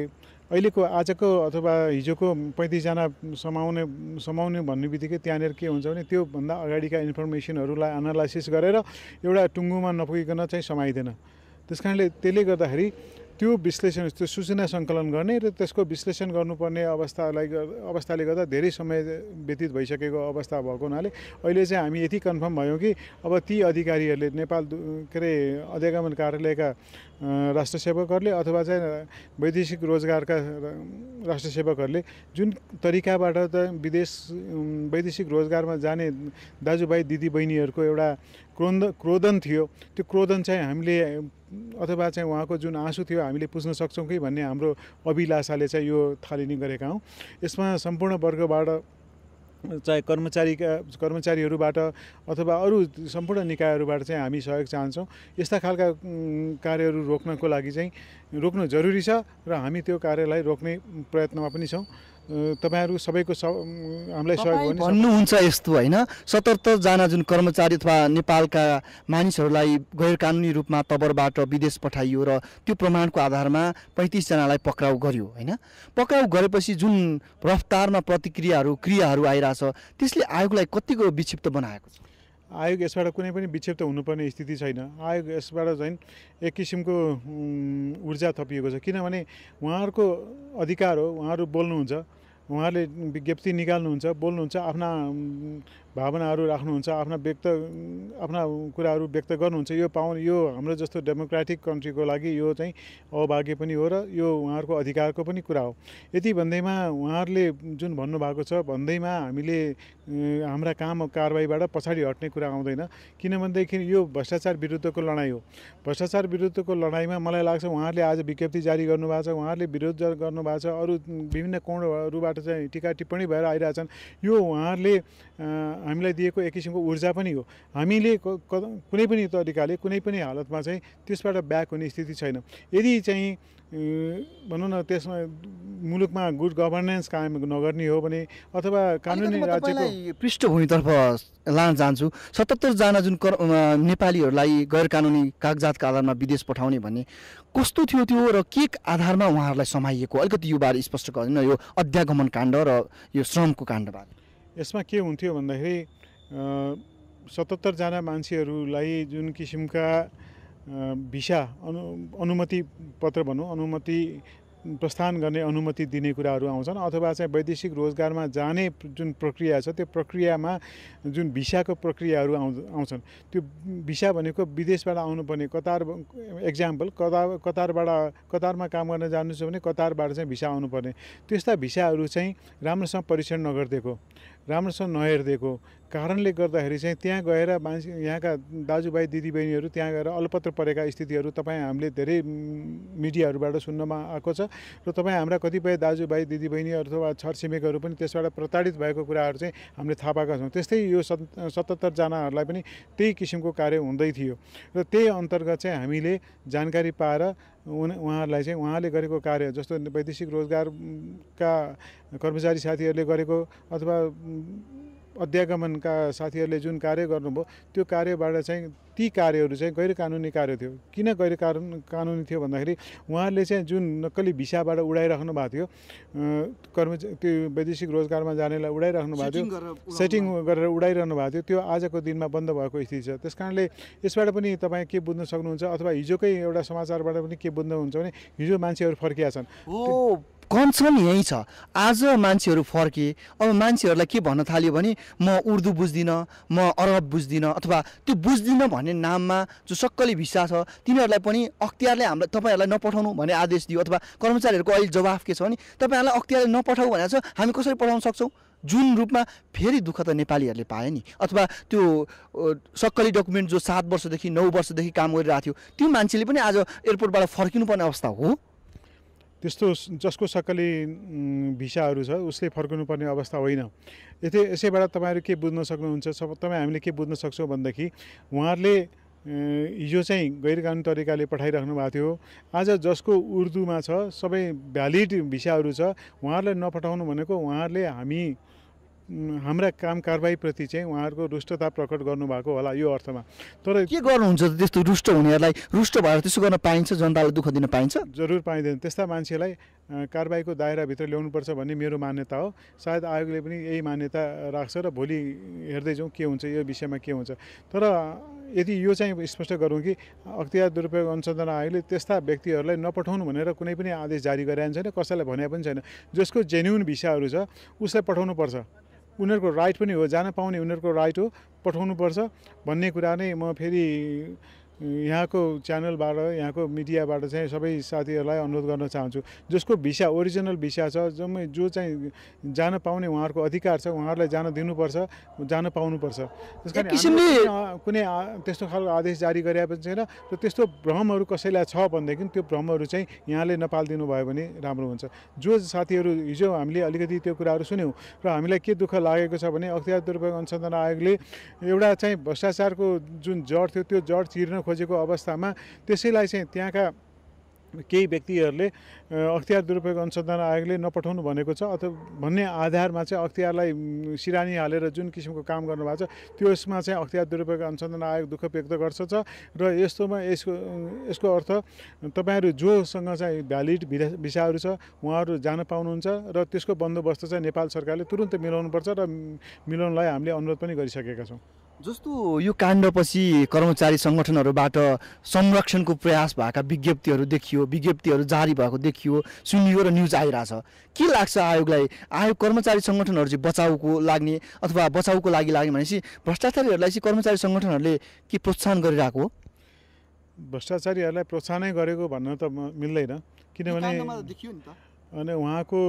अहिलेको आजको अथवा हिजोको पैँतिसजना समाउने समाउने भन्ने बित्तिकै त्यहाँनिर के हुन्छ भने त्योभन्दा अगाडिका इन्फर्मेसनहरूलाई एनालाइसिस गरेर एउटा टुङ्गोमा नपुगिकन चाहिँ समाइँदैन त्यस कारणले त्यसले गर्दाखेरि त्यो विश्लेषण त्यो सूचना सङ्कलन गर्ने र त्यसको विश्लेषण गर्नुपर्ने अवस्थालाई अवस्थाले गर्दा धेरै समय व्यतीत भइसकेको अवस्था भएको हुनाले अहिले चाहिँ हामी यति कन्फर्म भयौँ कि अब ती अधिकारीहरूले नेपाल के अरे अध्यागमन कार्यालयका राष्ट्र सेवकहरूले अथवा चाहिँ वैदेशिक रोजगारका राष्ट्र जुन तरिकाबाट त विदेश वैदेशिक रोजगारमा जाने दाजुभाइ दिदीबहिनीहरूको एउटा क्रोन्द क्रोधन थियो त्यो क्रोधन चाहिँ हामीले अथवा चाहिँ उहाँको जुन आँसु थियो हामीले पुज्न सक्छौँ कि भन्ने हाम्रो अभिलाषाले चाहिँ यो थालिने गरेका हौँ यसमा सम्पूर्ण वर्गबाट चाहे कर्मचारीका कर्मचारीहरूबाट अथवा अरू सम्पूर्ण निकायहरूबाट चाहिँ हामी सहयोग चाहन्छौँ यस्ता खालका कार्यहरू रोक्नको लागि चाहिँ रोक्नु जरुरी छ र हामी त्यो कार्यलाई रोक्ने प्रयत्नमा पनि छौँ तपाईँहरू सबैको सब हामीलाई सहयोग भन्नुहुन्छ यस्तो होइन सतहत्तरजना जुन कर्मचारी अथवा नेपालका मानिसहरूलाई गैर कानुनी रूपमा तबरबाट विदेश पठाइयो र त्यो प्रमाणको आधारमा पैँतिसजनालाई पक्राउ गर्यो होइन पक्राउ गरेपछि जुन रफ्तारमा प्रतिक्रियाहरू क्रियाहरू आइरहेछ त्यसले आयोगलाई कतिको विक्षिप्त बनाएको छ आयोग यसबाट कुनै पनि विक्षेप त हुनुपर्ने स्थिति छैन आयोग यसबाट झन् एक किसिमको ऊर्जा थपिएको छ किनभने उहाँहरूको अधिकार हो उहाँहरू बोल्नुहुन्छ उहाँहरूले विज्ञप्ति निकाल्नुहुन्छ बोल्नुहुन्छ आफ्ना भावनाहरू राख्नुहुन्छ आफ्ना व्यक्त आफ्ना कुराहरू व्यक्त गर्नुहुन्छ यो पाउ यो हाम्रो जस्तो डेमोक्रेटिक कन्ट्रीको लागि यो चाहिँ अभाग्य पनि हो र यो उहाँहरूको अधिकारको पनि कुरा हो यति भन्दैमा उहाँहरूले जुन भन्नुभएको छ भन्दैमा हामीले हाम्रा काम कारवाहीबाट पछाडि हट्ने कुरा आउँदैन किनभनेदेखि यो भ्रष्टाचार विरुद्धको लडाइँ हो भ्रष्टाचार विरुद्धको लडाइँमा मलाई लाग्छ उहाँहरूले आज विज्ञप्ति जारी गर्नुभएको छ उहाँहरूले विरोध गर्नुभएको छ अरू विभिन्न कोणहरूबाट चाहिँ टिका टिप्पणी भएर आइरहेछन् यो उहाँहरूले हामीलाई दिएको एक किसिमको ऊर्जा पनि हो हामीले कुनै पनि तरिकाले कुनै पनि हालतमा चाहिँ त्यसबाट ब्याक हुने स्थिति छैन यदि चाहिँ भनौँ न त्यसमा मुलुकमा गुड गभर्नेन्स कायम नगर्ने हो भने अथवा कानुनी राज्यको पृष्ठभूमितर्फ लान चाहन्छु सतहत्तरजना जुन कर नेपालीहरूलाई गैर कानुनी कागजातका आधारमा विदेश पठाउने भन्ने कस्तो थियो त्यो र के आधारमा उहाँहरूलाई समाइएको अलिकति यो बारे स्पष्ट गर्दैन यो अध्यागमन काण्ड र यो श्रमको काण्डबारे यसमा के हुन्थ्यो भन्दाखेरि सतहत्तरजना मान्छेहरूलाई जुन किसिमका भिसा अनु अनुमति पत्र भनौँ अनुमति प्रस्थान गर्ने अनुमति दिने कुराहरू आउँछन् अथवा चाहिँ वैदेशिक रोजगारमा जाने जुन प्रक्रिया छ त्यो प्रक्रियामा जुन भिसाको प्रक्रियाहरू आउँ आउँछन् त्यो भिसा भनेको विदेशबाट आउनुपर्ने कतार एक्जाम्पल कतार कतारबाट कतारमा काम गर्न जानु छ भने कतारबाट चाहिँ भिसा आउनुपर्ने त्यस्ता भिसाहरू चाहिँ राम्रोसँग परीक्षण नगरिदिएको राम्रोसँग नहेरिदिएको कारणले गर्दाखेरि चाहिँ त्यहाँ गएर मान्छे यहाँका दाजुभाइ दिदीबहिनीहरू त्यहाँ गएर अलपत्र परेका स्थितिहरू तपाईँ हामीले धेरै मिडियाहरूबाट सुन्नमा आएको छ र तपाईँ हाम्रा कतिपय दाजुभाइ दिदीबहिनी अथवा छरछिमेकहरू पनि त्यसबाट प्रताडित भएको कुराहरू चाहिँ हामीले थाहा पाएका छौँ त्यस्तै यो सतहत्तरजनाहरूलाई पनि त्यही किसिमको कार्य हुँदै थियो र त्यही अन्तर्गत चाहिँ हामीले जानकारी पाएर उहाँहरूलाई चाहिँ उहाँले गरेको कार्य जस्तो वैदेशिक रोजगारका कर्मचारी साथीहरूले गरेको अथवा अध्यागमनका साथीहरूले जुन कार्य गर्नुभयो त्यो कार्यबाट चाहिँ ती कार्यहरू चाहिँ गैर कानुनी कार्य थियो किन गैर कानुनी थियो भन्दाखेरि उहाँहरूले चाहिँ जुन नक्कली भिसाबाट उडाइराख्नु भएको थियो कर्मचा त्यो वैदेशिक रोजगारमा जानेलाई उडाइराख्नु भएको थियो सेटिङ गरेर उडाइरहनु भएको थियो त्यो आजको दिनमा बन्द भएको स्थिति छ त्यस कारणले यसबाट पनि तपाईँ के बुझ्न सक्नुहुन्छ अथवा हिजोकै एउटा समाचारबाट पनि के बुझ्नुहुन्छ भने हिजो मान्छेहरू फर्किया छन् कन्सर्न यहीँ छ आज मान्छेहरू फर्के अब मान्छेहरूलाई के भन्न थाल्यो भने म उर्दू बुझ्दिनँ म अरब बुझ्दिनँ अथवा त्यो बुझ्दिनँ भन्ने नाममा जो सक्कली भिसा छ तिनीहरूलाई पनि अख्तियारले हामीलाई तपाईँहरूलाई नपठाउनु भन्ने आदेश दियो अथवा कर्मचारीहरूको अहिले जवाफ के छ भने तपाईँहरूलाई अख्तियारले नपठाऊ भनेर चाहिँ हामी कसरी पठाउन सक्छौँ जुन रूपमा फेरि दुःख त नेपालीहरूले पाए नि अथवा त्यो सक्कली डकुमेन्ट जो सात वर्षदेखि नौ वर्षदेखि काम गरिरहेको थियो त्यो मान्छेले पनि आज एयरपोर्टबाट फर्किनुपर्ने अवस्था हो त्यस्तो जसको सकली भिसाहरू छ उसले पर्ने अवस्था होइन यतै यसैबाट तपाईँहरू के बुझ्न सक्नुहुन्छ सब तपाईँ हामीले के बुझ्न सक्छौँ भनेदेखि उहाँहरूले हिजो चाहिँ गैर कानुन तरिकाले पठाइराख्नु भएको थियो आज जसको उर्दूमा छ सबै भ्यालिड भिसाहरू छ उहाँहरूलाई नपठाउनु भनेको उहाँहरूले हामी हाम्रा काम कारवाहीप्रति चाहिँ उहाँहरूको रुष्टता प्रकट गर्नुभएको होला यो अर्थमा तर के गर्नुहुन्छ त्यस्तो रुष्ट हुनेहरूलाई रुष्ट भएर त्यसो गर्न पाइन्छ जनतालाई दुःख दिन पाइन्छ जरुर पाइँदैन त्यस्ता मान्छेलाई कारबाहीको दायराभित्र ल्याउनुपर्छ भन्ने मेरो मान्यता हो सायद आयोगले पनि यही मान्यता राख्छ र भोलि हेर्दै जाउँ के हुन्छ यो विषयमा के हुन्छ तर यदि यो चाहिँ स्पष्ट गरौँ कि अख्तियार दुरुपयोग अनुसन्धान आयोगले त्यस्ता व्यक्तिहरूलाई नपठाउनु भनेर कुनै पनि आदेश जारी गराएको छैन कसैलाई भने पनि छैन जसको जेन्युन भिसाहरू छ उसलाई पठाउनुपर्छ उनीहरूको राइट पनि हो जान पाउने उनीहरूको राइट हो पठाउनुपर्छ भन्ने कुरा नै म फेरि यहाँको च्यानलबाट यहाँको मिडियाबाट चाहिँ सबै साथीहरूलाई अनुरोध गर्न चाहन्छु जसको भिसा ओरिजिनल भिसा छ जम्मै जो चाहिँ जान पाउने उहाँहरूको अधिकार छ उहाँहरूलाई जान दिनुपर्छ जान पाउनुपर्छ त्यस कारण कुनै त्यस्तो खालको आदेश जारी गरे पनि छैन र त्यस्तो भ्रमहरू कसैलाई छ भनेदेखि त्यो भ्रमहरू चाहिँ यहाँले नपालिदिनु भयो भने राम्रो हुन्छ जो साथीहरू हिजो हामीले अलिकति त्यो कुराहरू सुन्यौँ र हामीलाई के दुःख लागेको छ भने अख्तियार दुर्पयोग अनुसन्धान आयोगले एउटा चाहिँ भ्रष्टाचारको जुन जड थियो त्यो जड चिर्न खोजेको अवस्थामा त्यसैलाई चाहिँ त्यहाँका केही व्यक्तिहरूले अख्तियार दुरुपयोग अनुसन्धान आयोगले नपठाउनु भनेको छ अथवा भन्ने आधारमा चाहिँ अख्तियारलाई सिरानी हालेर जुन किसिमको काम गर्नुभएको छ त्यसमा चाहिँ अख्तियार दुरुपयोग अनुसन्धान आयोग दुःख व्यक्त गर्छ र यस्तोमा यसको यसको अर्थ तपाईँहरू जोसँग चाहिँ भ्यालिड भिसाहरू छ उहाँहरू जान पाउनुहुन्छ र त्यसको बन्दोबस्त चाहिँ नेपाल सरकारले तुरुन्तै मिलाउनुपर्छ र मिलाउनलाई हामीले अनुरोध पनि गरिसकेका छौँ जस्तो यो काण्डपछि कर्मचारी सङ्गठनहरूबाट संरक्षणको प्रयास भएका विज्ञप्तिहरू देखियो विज्ञप्तिहरू जारी भएको देखियो सुनियो र न्युज आइरहेछ के लाग्छ आयोगलाई आयोग कर्मचारी सङ्गठनहरू चाहिँ बचाउको लाग्ने अथवा बचाउको लागि लाग्ने भनेपछि भ्रष्टाचारीहरूलाई चाहिँ कर्मचारी सङ्गठनहरूले के प्रोत्साहन गरिरहेको हो भ्रष्टाचारीहरूलाई प्रोत्साहनै गरेको भन्न त मिल्दैन किनभने अनि उहाँको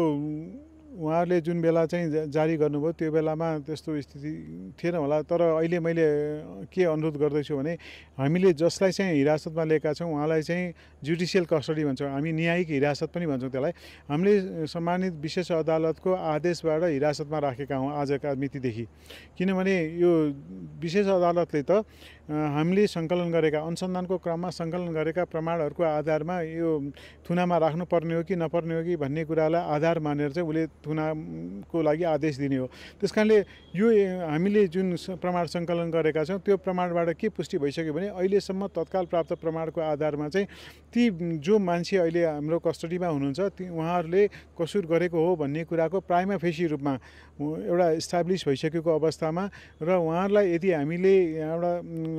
उहाँहरूले जुन बेला चाहिँ जारी गर्नुभयो त्यो बेलामा त्यस्तो स्थिति थिएन होला तर अहिले मैले के अनुरोध गर्दैछु भने हामीले जसलाई चाहिँ हिरासतमा लिएका छौँ उहाँलाई चाहिँ जुडिसियल कस्टडी भन्छौँ हामी न्यायिक हिरासत पनि भन्छौँ त्यसलाई हामीले सम्मानित विशेष अदालतको आदेशबाट हिरासतमा राखेका हौँ आजका मितिदेखि किनभने यो विशेष अदालतले त हामीले सङ्कलन गरेका अनुसन्धानको क्रममा सङ्कलन गरेका प्रमाणहरूको आधारमा यो थुनामा राख्नुपर्ने हो कि नपर्ने हो कि भन्ने कुरालाई आधार मानेर चाहिँ उसले थुनाको लागि आदेश दिने हो त्यस कारणले यो हामीले जुन प्रमाण सङ्कलन गरेका छौँ त्यो प्रमाणबाट के पुष्टि भइसक्यो भने अहिलेसम्म तत्काल प्राप्त प्रमाणको आधारमा चाहिँ ती जो मान्छे अहिले हाम्रो कस्टडीमा हुनुहुन्छ ती उहाँहरूले कसुर गरेको हो भन्ने कुराको प्राइमा फेसी रूपमा एउटा इस्टाब्लिस भइसकेको अवस्थामा र उहाँहरूलाई यदि हामीले एउटा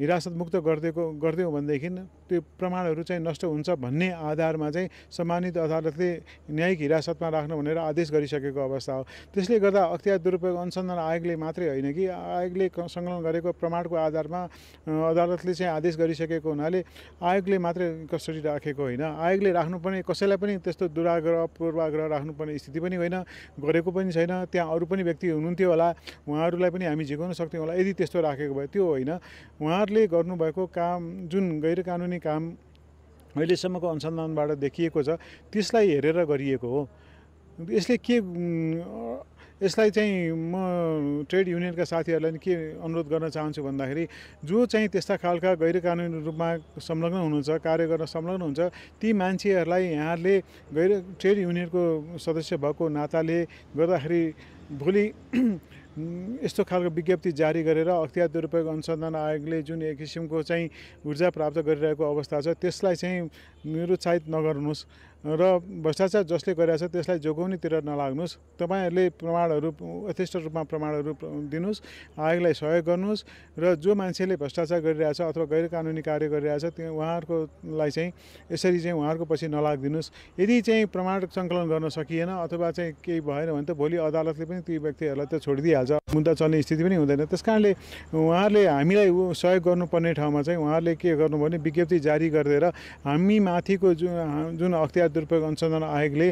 हिरासतमुक्त गरिदिएको गरिदियौँ भनेदेखि त्यो प्रमाणहरू चाहिँ नष्ट हुन्छ भन्ने आधारमा चाहिँ सम्मानित अदालतले न्यायिक हिरासतमा राख्नु भनेर आदेश गरिसकेको अवस्था हो त्यसले गर्दा अख्तियार दुरुपयोग अनुसन्धान आयोगले मात्रै होइन कि आयोगले सङ्कलन गरेको प्रमाणको आधारमा अदालतले चाहिँ आदेश गरिसकेको हुनाले आयोगले मात्रै कस्टडी राखेको होइन आयोगले राख्नुपर्ने कसैलाई पनि त्यस्तो दुराग्रह पूर्वाग्रह राख्नुपर्ने स्थिति पनि होइन गरेको पनि छैन त्यहाँ अरू पनि व्यक्ति हुनुहुन्थ्यो होला उहाँहरूलाई पनि हामी झिकाउन सक्थ्यौँ होला यदि त्यस्तो राखेको भए त्यो होइन उहाँ सरकारले गर्नुभएको काम जुन गैर कानुनी काम अहिलेसम्मको अनुसन्धानबाट देखिएको छ त्यसलाई हेरेर गरिएको हो यसले के यसलाई चाहिँ म ट्रेड युनियनका साथीहरूलाई के अनुरोध गर्न चाहन्छु भन्दाखेरि जो चाहिँ त्यस्ता खालका गैर कानुनी रूपमा संलग्न हुनुहुन्छ कार्य गर्न संलग्न हुन्छ ती मान्छेहरूलाई यहाँले गैर ट्रेड युनियनको सदस्य भएको नाताले गर्दाखेरि भोलि यस्तो खालको विज्ञप्ति जारी गरेर अख्तियार दुरुपयोग अनुसन्धान आयोगले जुन एक किसिमको चाहिँ ऊर्जा प्राप्त गरिरहेको अवस्था छ त्यसलाई चाहिँ निरुत्साहित नगर्नुहोस् र भ्रष्टाचार जसले गरेका छ त्यसलाई जोगाउनेतिर नलाग्नुहोस् तपाईँहरूले प्रमाणहरू यथेष्ट रूपमा प्रमाणहरू दिनुहोस् आयोगलाई सहयोग गर्नुहोस् र जो मान्छेले भ्रष्टाचार गरिरहेछ अथवा गैर कानुनी कार्य गरिरहेछ त्यो उहाँहरूकोलाई चाहिँ यसरी चाहिँ उहाँहरूको पछि नलागिदिनुहोस् यदि चाहिँ प्रमाण सङ्कलन गर्न सकिएन अथवा चाहिँ केही भएन भने त भोलि अदालतले पनि ती व्यक्तिहरूलाई त छोडिदिइहाल्छ मुद्दा चल्ने स्थिति पनि हुँदैन त्यस कारणले उहाँहरूले हामीलाई सहयोग गर्नुपर्ने ठाउँमा चाहिँ उहाँहरूले के गर्नु भने विज्ञप्ति जारी गरिदिएर हामीमा माथिको जुन जुन अख्तियार दुरुपयोग अनुसन्धान आयोगले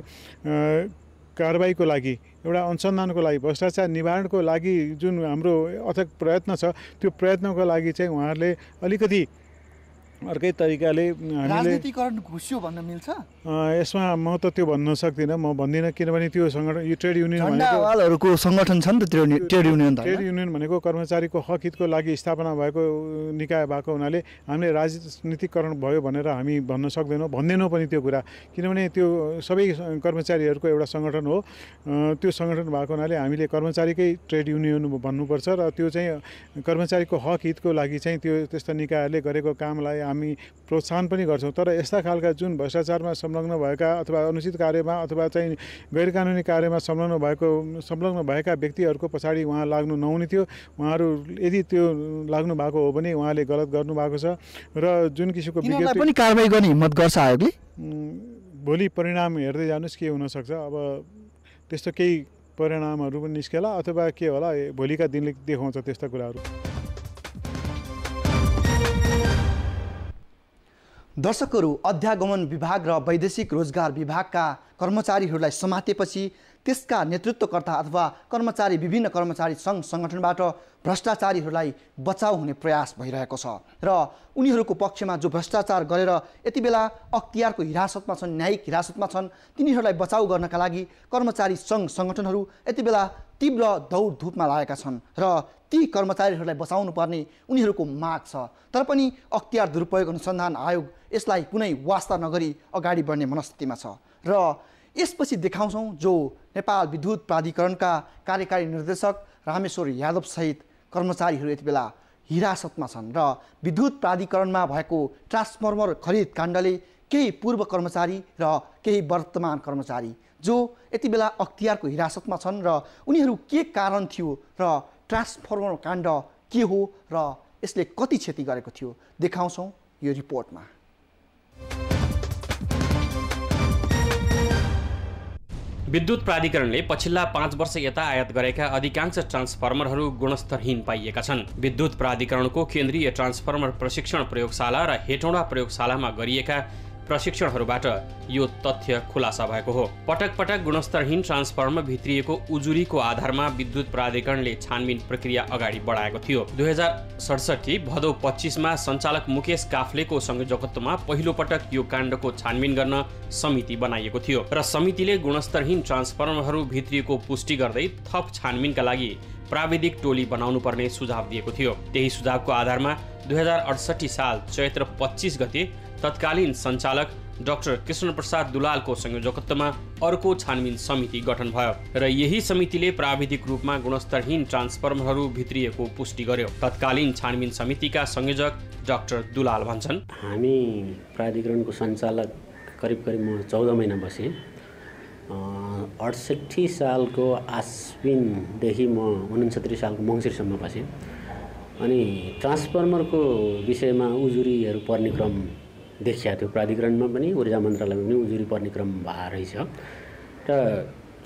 कारबाहीको लागि एउटा अनुसन्धानको लागि भ्रष्टाचार निवारणको लागि जुन हाम्रो अथक प्रयत्न छ त्यो प्रयत्नको लागि चाहिँ उहाँहरूले अलिकति अर्कै तरिकाले राजनीतिकरण घुस्यो भन्न मिल्छ यसमा म त त्यो भन्न सक्दिनँ म भन्दिनँ किनभने त्यो सङ्गठन यो ट्रेड युनियन भनेको सङ्गठन छ नि ट्रेड युनियन ट्रेड युनियन भनेको कर्मचारीको हक हितको लागि स्थापना भएको निकाय भएको हुनाले हामीले राजनीतिकरण भयो भनेर हामी भन्न सक्दैनौँ भन्दैनौँ पनि त्यो कुरा किनभने त्यो सबै कर्मचारीहरूको एउटा सङ्गठन हो त्यो सङ्गठन भएको हुनाले हामीले कर्मचारीकै ट्रेड युनियन भन्नुपर्छ र त्यो चाहिँ कर्मचारीको हक हितको लागि चाहिँ त्यो त्यस्तो निकायहरूले गरेको कामलाई हामी प्रोत्साहन पनि गर्छौँ तर यस्ता खालका जुन भ्रष्टाचारमा संलग्न भएका अथवा अनुचित कार्यमा अथवा चाहिँ गैर कानुनी कार्यमा संलग्न भएको संलग्न भएका व्यक्तिहरूको पछाडि उहाँ लाग्नु नहुने थियो उहाँहरू यदि त्यो लाग्नु भएको हो भने उहाँले गलत गर्नुभएको छ र जुन किसिमको पनि कारवाही गर्ने हिम्मत गर्छ आयोगले भोलि परिणाम हेर्दै जानुहोस् के हुनसक्छ अब त्यस्तो केही परिणामहरू पनि निस्केला अथवा के होला भोलिका दिनले देखाउँछ त्यस्ता कुराहरू दर्शकहरू अध्यागमन विभाग र वैदेशिक रोजगार विभागका कर्मचारीहरूलाई समातेपछि त्यसका नेतृत्वकर्ता अथवा कर्मचारी विभिन्न कर्मचारी सङ्घ सङ्गठनबाट भ्रष्टाचारीहरूलाई बचाउ हुने प्रयास भइरहेको छ र उनीहरूको पक्षमा जो भ्रष्टाचार गरेर यति बेला अख्तियारको हिरासतमा छन् न्यायिक हिरासतमा छन् तिनीहरूलाई बचाउ गर्नका लागि कर्मचारी सङ्घ सङ्गठनहरू यति बेला तीव्र दौड धुपमा लागेका छन् र ती कर्मचारीहरूलाई बचाउनुपर्ने उनीहरूको माग छ तर पनि अख्तियार दुरुपयोग अनुसन्धान आयोग यसलाई कुनै वास्ता नगरी अगाडि बढ्ने मनस्थितिमा छ र यसपछि देखाउँछौँ जो नेपाल विद्युत प्राधिकरणका कार्यकारी निर्देशक रामेश्वर यादवसहित कर्मचारीहरू यति बेला हिरासतमा छन् र विद्युत प्राधिकरणमा भएको ट्रान्सफर्मर खरिद काण्डले केही पूर्व कर्मचारी र केही वर्तमान कर्मचारी जो यति बेला अख्तियारको हिरासतमा छन् र उनीहरू के कारण थियो र ट्रान्सफर्मर काण्ड के हो र यसले कति क्षति गरेको थियो देखाउँछौँ यो रिपोर्टमा विद्युत प्राधिकरणले पछिल्ला पाँच वर्ष यता आयात गरेका अधिकांश ट्रान्सफर्मरहरू गुणस्तरहीन पाइएका छन् विद्युत प्राधिकरणको केन्द्रीय ट्रान्सफर्मर प्रशिक्षण प्रयोगशाला र हेटौँडा प्रयोगशालामा गरिएका प्रशिक्षणहरूबाट यो तथ्य खुलासा भएको हो पटक पटक गुणस्तरहीन ट्रान्सफर्मर भित्रिएको उजुरीको आधारमा विद्युत प्राधिकरणले छानबिन प्रक्रिया अगाडि बढाएको थियो दुई हजार सडसठी भदौ पच्चिसमा सञ्चालक मुकेश काफ्लेको संयोजकत्वमा पहिलो पटक यो काण्डको छानबिन गर्न समिति बनाइएको थियो र समितिले गुणस्तरहीन ट्रान्सफर्मरहरू भित्रिएको पुष्टि गर्दै थप छानबिनका लागि प्राविधिक टोली बनाउनु पर्ने सुझाव दिएको थियो त्यही सुझावको आधारमा दुई साल चैत्र पच्चिस गते तत्कालीन सञ्चालक डाक्टर कृष्ण प्रसाद दुलालको संयोजकत्वमा अर्को छानबिन समिति गठन भयो र यही समितिले प्राविधिक रूपमा गुणस्तरहीन ट्रान्सफर्मरहरू भित्रिएको पुष्टि गर्यो तत्कालीन छानबिन समितिका संयोजक डाक्टर दुलाल भन्छन् हामी प्राधिकरणको सञ्चालक करिब करिब म चौध महिना बसेँ अठसट्ठी सालको आश्विनदेखि म उनन्सत्तरी सालको मङ्सिरसम्म बसेँ अनि ट्रान्सफर्मरको विषयमा उजुरीहरू पर्ने क्रम देखिया थियो प्राधिकरणमा पनि ऊर्जा मन्त्रालयमा पनि उजुरी पर्ने क्रम भए रहेछ र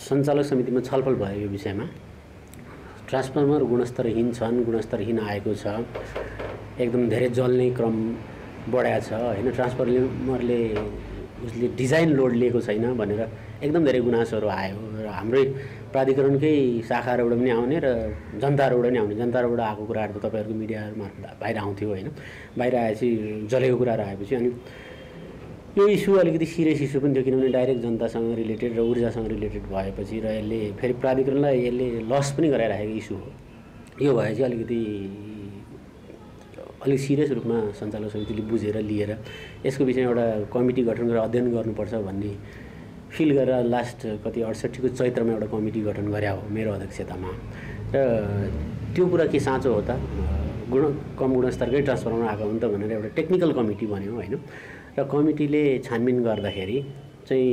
सञ्चालक समितिमा छलफल भयो यो विषयमा ट्रान्सफर्मर गुणस्तरहीन छन् गुणस्तरहीन आएको छ एकदम धेरै जल्ने क्रम बढाएको छ होइन ट्रान्सफर्मरले उसले डिजाइन लोड लिएको छैन भनेर एकदम धेरै गुनासोहरू आयो र हाम्रै प्राधिकरणकै शाखाहरूबाट पनि आउने र जनताहरूबाट पनि आउने जनताहरूबाट आएको कुराहरू त तपाईँहरूको मिडियाहरू मार्फत बाहिर आउँथ्यो होइन बाहिर आएपछि जलेको कुराहरू आएपछि अनि यो इस्यु अलिकति सिरियस इस्यु पनि थियो किनभने डाइरेक्ट जनतासँग रिलेटेड र ऊर्जासँग रिलेटेड भएपछि र यसले फेरि प्राधिकरणलाई यसले लस पनि गराइराखेको इस्यु हो यो भए चाहिँ अलिकति अलिक सिरियस रूपमा सञ्चालक समितिले बुझेर लिएर यसको विषयमा एउटा कमिटी गठन गरेर अध्ययन गर्नुपर्छ भन्ने फिल गरेर लास्ट कति अडसट्ठीको चैत्रमा एउटा कमिटी गठन गरे हो मेरो अध्यक्षतामा र त्यो कुरा के साँचो हो त गुण कम गुणस्तरकै ट्रान्सफर्मर आएको नि त भनेर एउटा टेक्निकल कमिटी बन्यो होइन र कमिटीले छानबिन गर्दाखेरि चाहिँ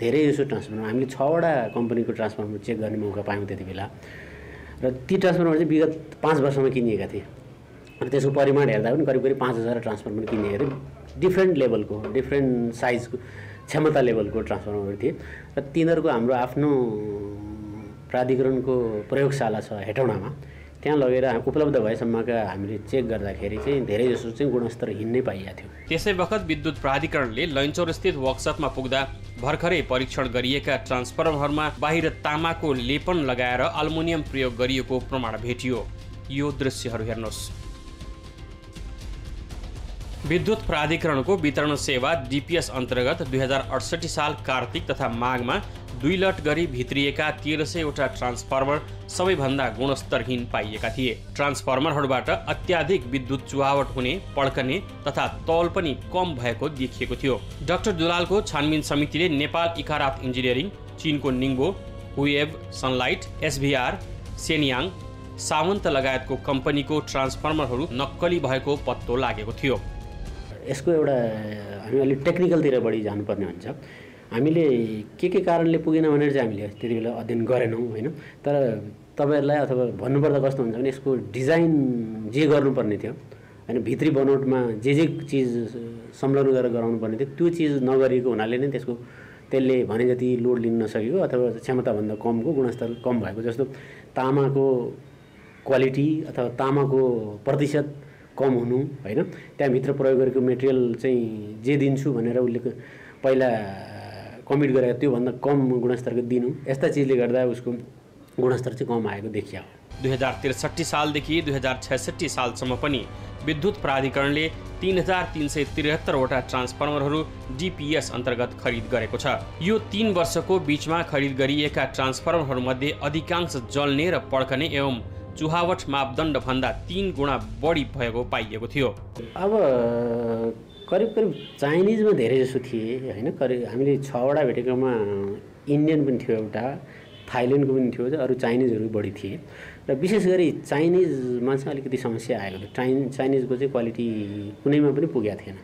धेरै यसो ट्रान्सफर्मर हामीले छवटा कम्पनीको ट्रान्सफर्मर चेक गर्ने मौका पायौँ त्यति बेला र ती ट्रान्सफर्मर चाहिँ विगत पाँच वर्षमा किनिएका थिए र त्यसको परिमाण हेर्दा पनि करिब करिब पाँच हजार ट्रान्सफर्मर किनिएको डिफ्रेन्ट लेभलको डिफ्रेन्ट साइजको क्षमता लेभलको ट्रान्सफर्मर थिए र तिनीहरूको हाम्रो आफ्नो प्राधिकरणको प्रयोगशाला छ हेटौँडामा त्यहाँ लगेर उपलब्ध भएसम्मका हामीले चेक गर्दाखेरि चाहिँ धेरै जसो चाहिँ गुणस्तर हिँड्नै पाइएको थियो त्यसै बखत विद्युत प्राधिकरणले लैनचौरस्थित वर्कसपमा पुग्दा भर्खरै परीक्षण गरिएका ट्रान्सफर्मरमा बाहिर तामाको लेपन लगाएर अल्मुनियम प्रयोग गरिएको प्रमाण भेटियो यो दृश्यहरू हेर्नुहोस् विद्युत प्राधिकरणको वितरण सेवा डिपिएस अन्तर्गत दुई हजार अडसठी साल कार्तिक तथा माघमा दुई लट गरी भित्रिएका तेह्र सयवटा ट्रान्सफर्मर सबैभन्दा गुणस्तरहीन पाइएका थिए ट्रान्सफर्मरहरूबाट अत्याधिक विद्युत चुहावट हुने पड्कने तथा तौल पनि कम भएको देखिएको थियो डाक्टर दुलालको छानबिन समितिले नेपाल इकारात इन्जिनियरिङ चिनको निङ्बो हुएभ सनलाइट एसभिआर सेनियाङ सावन्त लगायतको कम्पनीको ट्रान्सफर्मरहरू नक्कली भएको पत्तो लागेको थियो यसको एउटा हामी अलिक टेक्निकलतिर बढी जानुपर्ने हुन्छ हामीले के के कारणले पुगेन भनेर चाहिँ हामीले त्यति बेला अध्ययन गरेनौँ होइन तर तपाईँहरूलाई अथवा भन्नुपर्दा कस्तो हुन्छ भने यसको डिजाइन जे गर्नुपर्ने थियो होइन भित्री बनोटमा जे जे चिज संलग्न गरेर गराउनु पर्ने थियो त्यो चिज नगरिएको हुनाले नै त्यसको त्यसले भने जति लोड लिन नसकेको अथवा क्षमताभन्दा कमको गुणस्तर कम भएको जस्तो तामाको क्वालिटी अथवा तामाको प्रतिशत कम हुनु होइन त्यहाँभित्र प्रयोग गरेको मेटेरियल चाहिँ जे दिन्छु भनेर उसले पहिला कमिट गरेर त्योभन्दा कम गुणस्तरको दिनु यस्ता चिजले गर्दा उसको गुणस्तर चाहिँ कम आएको देखिया दुई हजार त्रिसठी सालदेखि दुई हजार छ्यासठी सालसम्म पनि विद्युत प्राधिकरणले तिन हजार तिन सय त्रिहत्तरवटा ट्रान्सफर्मरहरू डिपिएस अन्तर्गत खरिद गरेको छ यो तिन वर्षको बिचमा खरिद गरिएका ट्रान्सफर्मरहरूमध्ये अधिकांश जल्ने र पड्कने एवं चुहावट भन्दा तिन गुणा बढी भएको पाइएको थियो अब करिब करिब चाइनिजमा धेरै जसो थिए होइन करिब हामीले छवटा भेटेकोमा इन्डियन पनि थियो एउटा थाइल्यान्डको पनि थियो अरू चाइनिजहरू बढी थिए र विशेष गरी चाइनिजमा चाहिँ अलिकति समस्या आएको थियो चाइन चाइनिजको चाहिँ क्वालिटी कुनैमा पनि पुगेको थिएन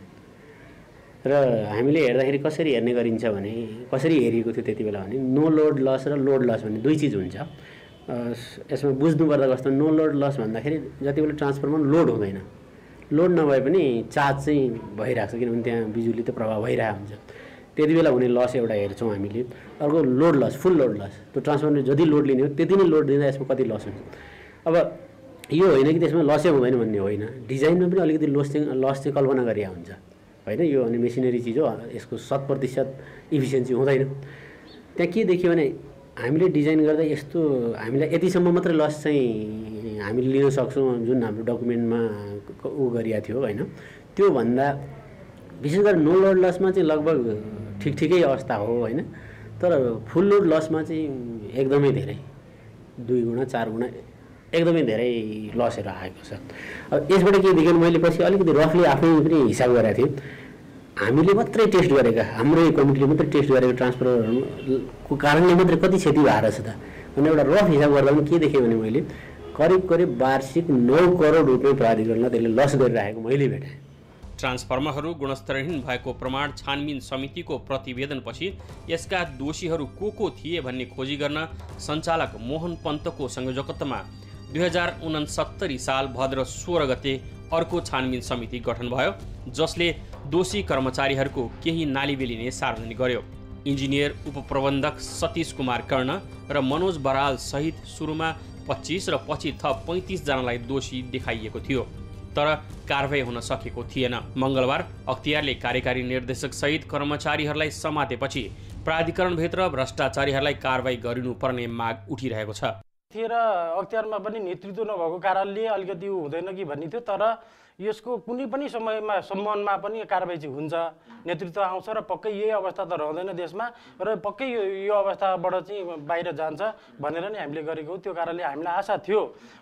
र हामीले हेर्दाखेरि कसरी हेर्ने गरिन्छ भने कसरी हेरिएको थियो त्यति बेला भने नो लोड लस र लोड लस भन्ने दुई चिज हुन्छ यसमा बुझ्नुपर्दा कस्तो नो लोड लस भन्दाखेरि जति बेला ट्रान्सफर्मर लोड हुँदैन लोड नभए पनि चार्ज चाहिँ भइरहेको छ किनभने त्यहाँ बिजुली त प्रभाव भइरहेको हुन्छ त्यति बेला हुने लस एउटा हेर्छौँ हामीले अर्को load loss full load loss त्यो ट्रान्सफर्मरले जति लोड लिने हो त्यति नै लोड दिँदा यसमा कति लस हुन्छ अब यो होइन कि त्यसमा लसै हुँदैन भन्ने होइन डिजाइनमा पनि अलिकति लस चाहिँ लस चाहिँ कल्पना गरिया हुन्छ होइन यो अनि मेसिनरी चिज हो यसको शत प्रतिशत इफिसियन्सी हुँदैन त्यहाँ के देखियो भने हामीले डिजाइन गर्दा यस्तो हामीलाई यतिसम्म मात्रै लस चाहिँ हामीले लिन सक्छौँ जुन हाम्रो डकुमेन्टमा ऊ गरिएको थियो होइन त्योभन्दा विशेष गरेर नो लोड लसमा चाहिँ लगभग ठिक ठिकै अवस्था हो होइन तर फुल लोड लसमा चाहिँ एकदमै धेरै दुई गुणा चार गुणा एकदमै धेरै लसहरू आएको छ अब यसबाट के देखियो मैले पछि अलिकति रफली आफै पनि हिसाब गरेको थिएँ हामीले मात्रै टेस्ट गरेका हाम्रो कमिटीले मात्रै टेस्ट गरेको ट्रान्सफरहरूको कारणले मात्रै कति क्षति भएको छ त अनि एउटा रफ हिसाब गर्दा पनि के देखेँ भने मैले करिब करिब वार्षिक नौ करोड रुपियाँ प्राधिकरणलाई त्यसले लस गरिरहेको मैले भेटेँ ट्रान्सफर्मरहरू गुणस्तरहीन भएको प्रमाण छानबिन समितिको प्रतिवेदनपछि यसका दोषीहरू को को थिए भन्ने खोजी गर्न सञ्चालक मोहन पन्तको संयोजकत्वमा दुई हजार उनासत्तरी साल भद्र सोह्र गते अर्को छानबिन समिति गठन भयो जसले दोषी कर्मचारीहरूको केही नालीबेली नै सार्वजनिक गर्यो इन्जिनियर उपप्रबन्धक सतीश कुमार कर्ण र मनोज बराल सहित सुरुमा पच्चिस र पछि थप पैँतिसजनालाई दोषी देखाइएको थियो तर कारवाही हुन सकेको थिएन मङ्गलबार अख्तियारले कार्यकारी निर्देशक सहित कर्मचारीहरूलाई समातेपछि प्राधिकरणभित्र भ्रष्टाचारीहरूलाई कारवाही गरिनुपर्ने माग उठिरहेको छ थिएँ र अख्तियारमा पनि नेतृत्व नभएको कारणले अलिकति ऊ हुँदैन कि भन्ने थियो तर यसको कुनै पनि समयमा सम्मानमा पनि कारवाही चाहिँ हुन्छ नेतृत्व आउँछ र पक्कै यही अवस्था त रहँदैन देशमा र पक्कै यो यो अवस्थाबाट चाहिँ बाहिर जान्छ भनेर नै हामीले गरेको त्यो कारणले हामीलाई आशा थियो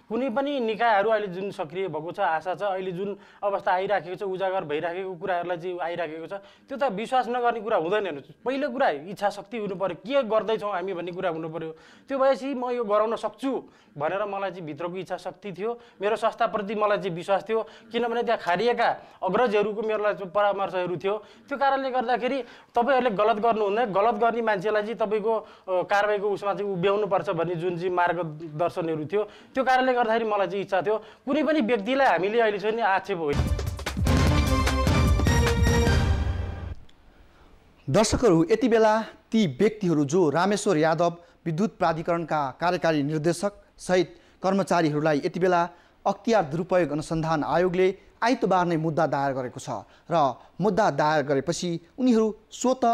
कुनै पनि निकायहरू अहिले जुन सक्रिय भएको छ आशा छ अहिले जुन अवस्था आइराखेको छ उजागर भइराखेको कुराहरूलाई चाहिँ आइराखेको छ त्यो त विश्वास नगर्ने कुरा हुँदैन हेर्नुहोस् पहिलो कुरा इच्छा शक्ति हुनु पऱ्यो के गर्दैछौँ हामी भन्ने कुरा हुनु पऱ्यो त्यो भएपछि म यो गराउन सक्छु भनेर मलाई चाहिँ भित्रको इच्छा शक्ति थियो मेरो संस्थाप्रति मलाई चाहिँ विश्वास थियो किनभने त्यहाँ खारिएका अग्रजहरूको मेरो परामर्शहरू थियो त्यो कारणले गर्दाखेरि तपाईँहरूले गलत गर्नुहुन्न गलत गर्ने मान्छेलाई चाहिँ तपाईँको कारवाहीको उसमा चाहिँ उभ्याउनुपर्छ भन्ने जुन चाहिँ मार्गदर्शनहरू थियो त्यो कारणले गर्दाखेरि मलाई चाहिँ इच्छा थियो कुनै पनि व्यक्तिलाई हामीले अहिले चाहिँ आक्षेप होइन दर्शकहरू यति बेला ती व्यक्तिहरू जो रामेश्वर यादव विद्युत प्राधिकरणका कार्यकारी निर्देशक सहित कर्मचारीहरूलाई यति बेला अख्तियार दुरुपयोग अनुसन्धान आयोगले आइतबार नै मुद्दा दायर गरेको छ र मुद्दा दायर गरेपछि उनीहरू स्वत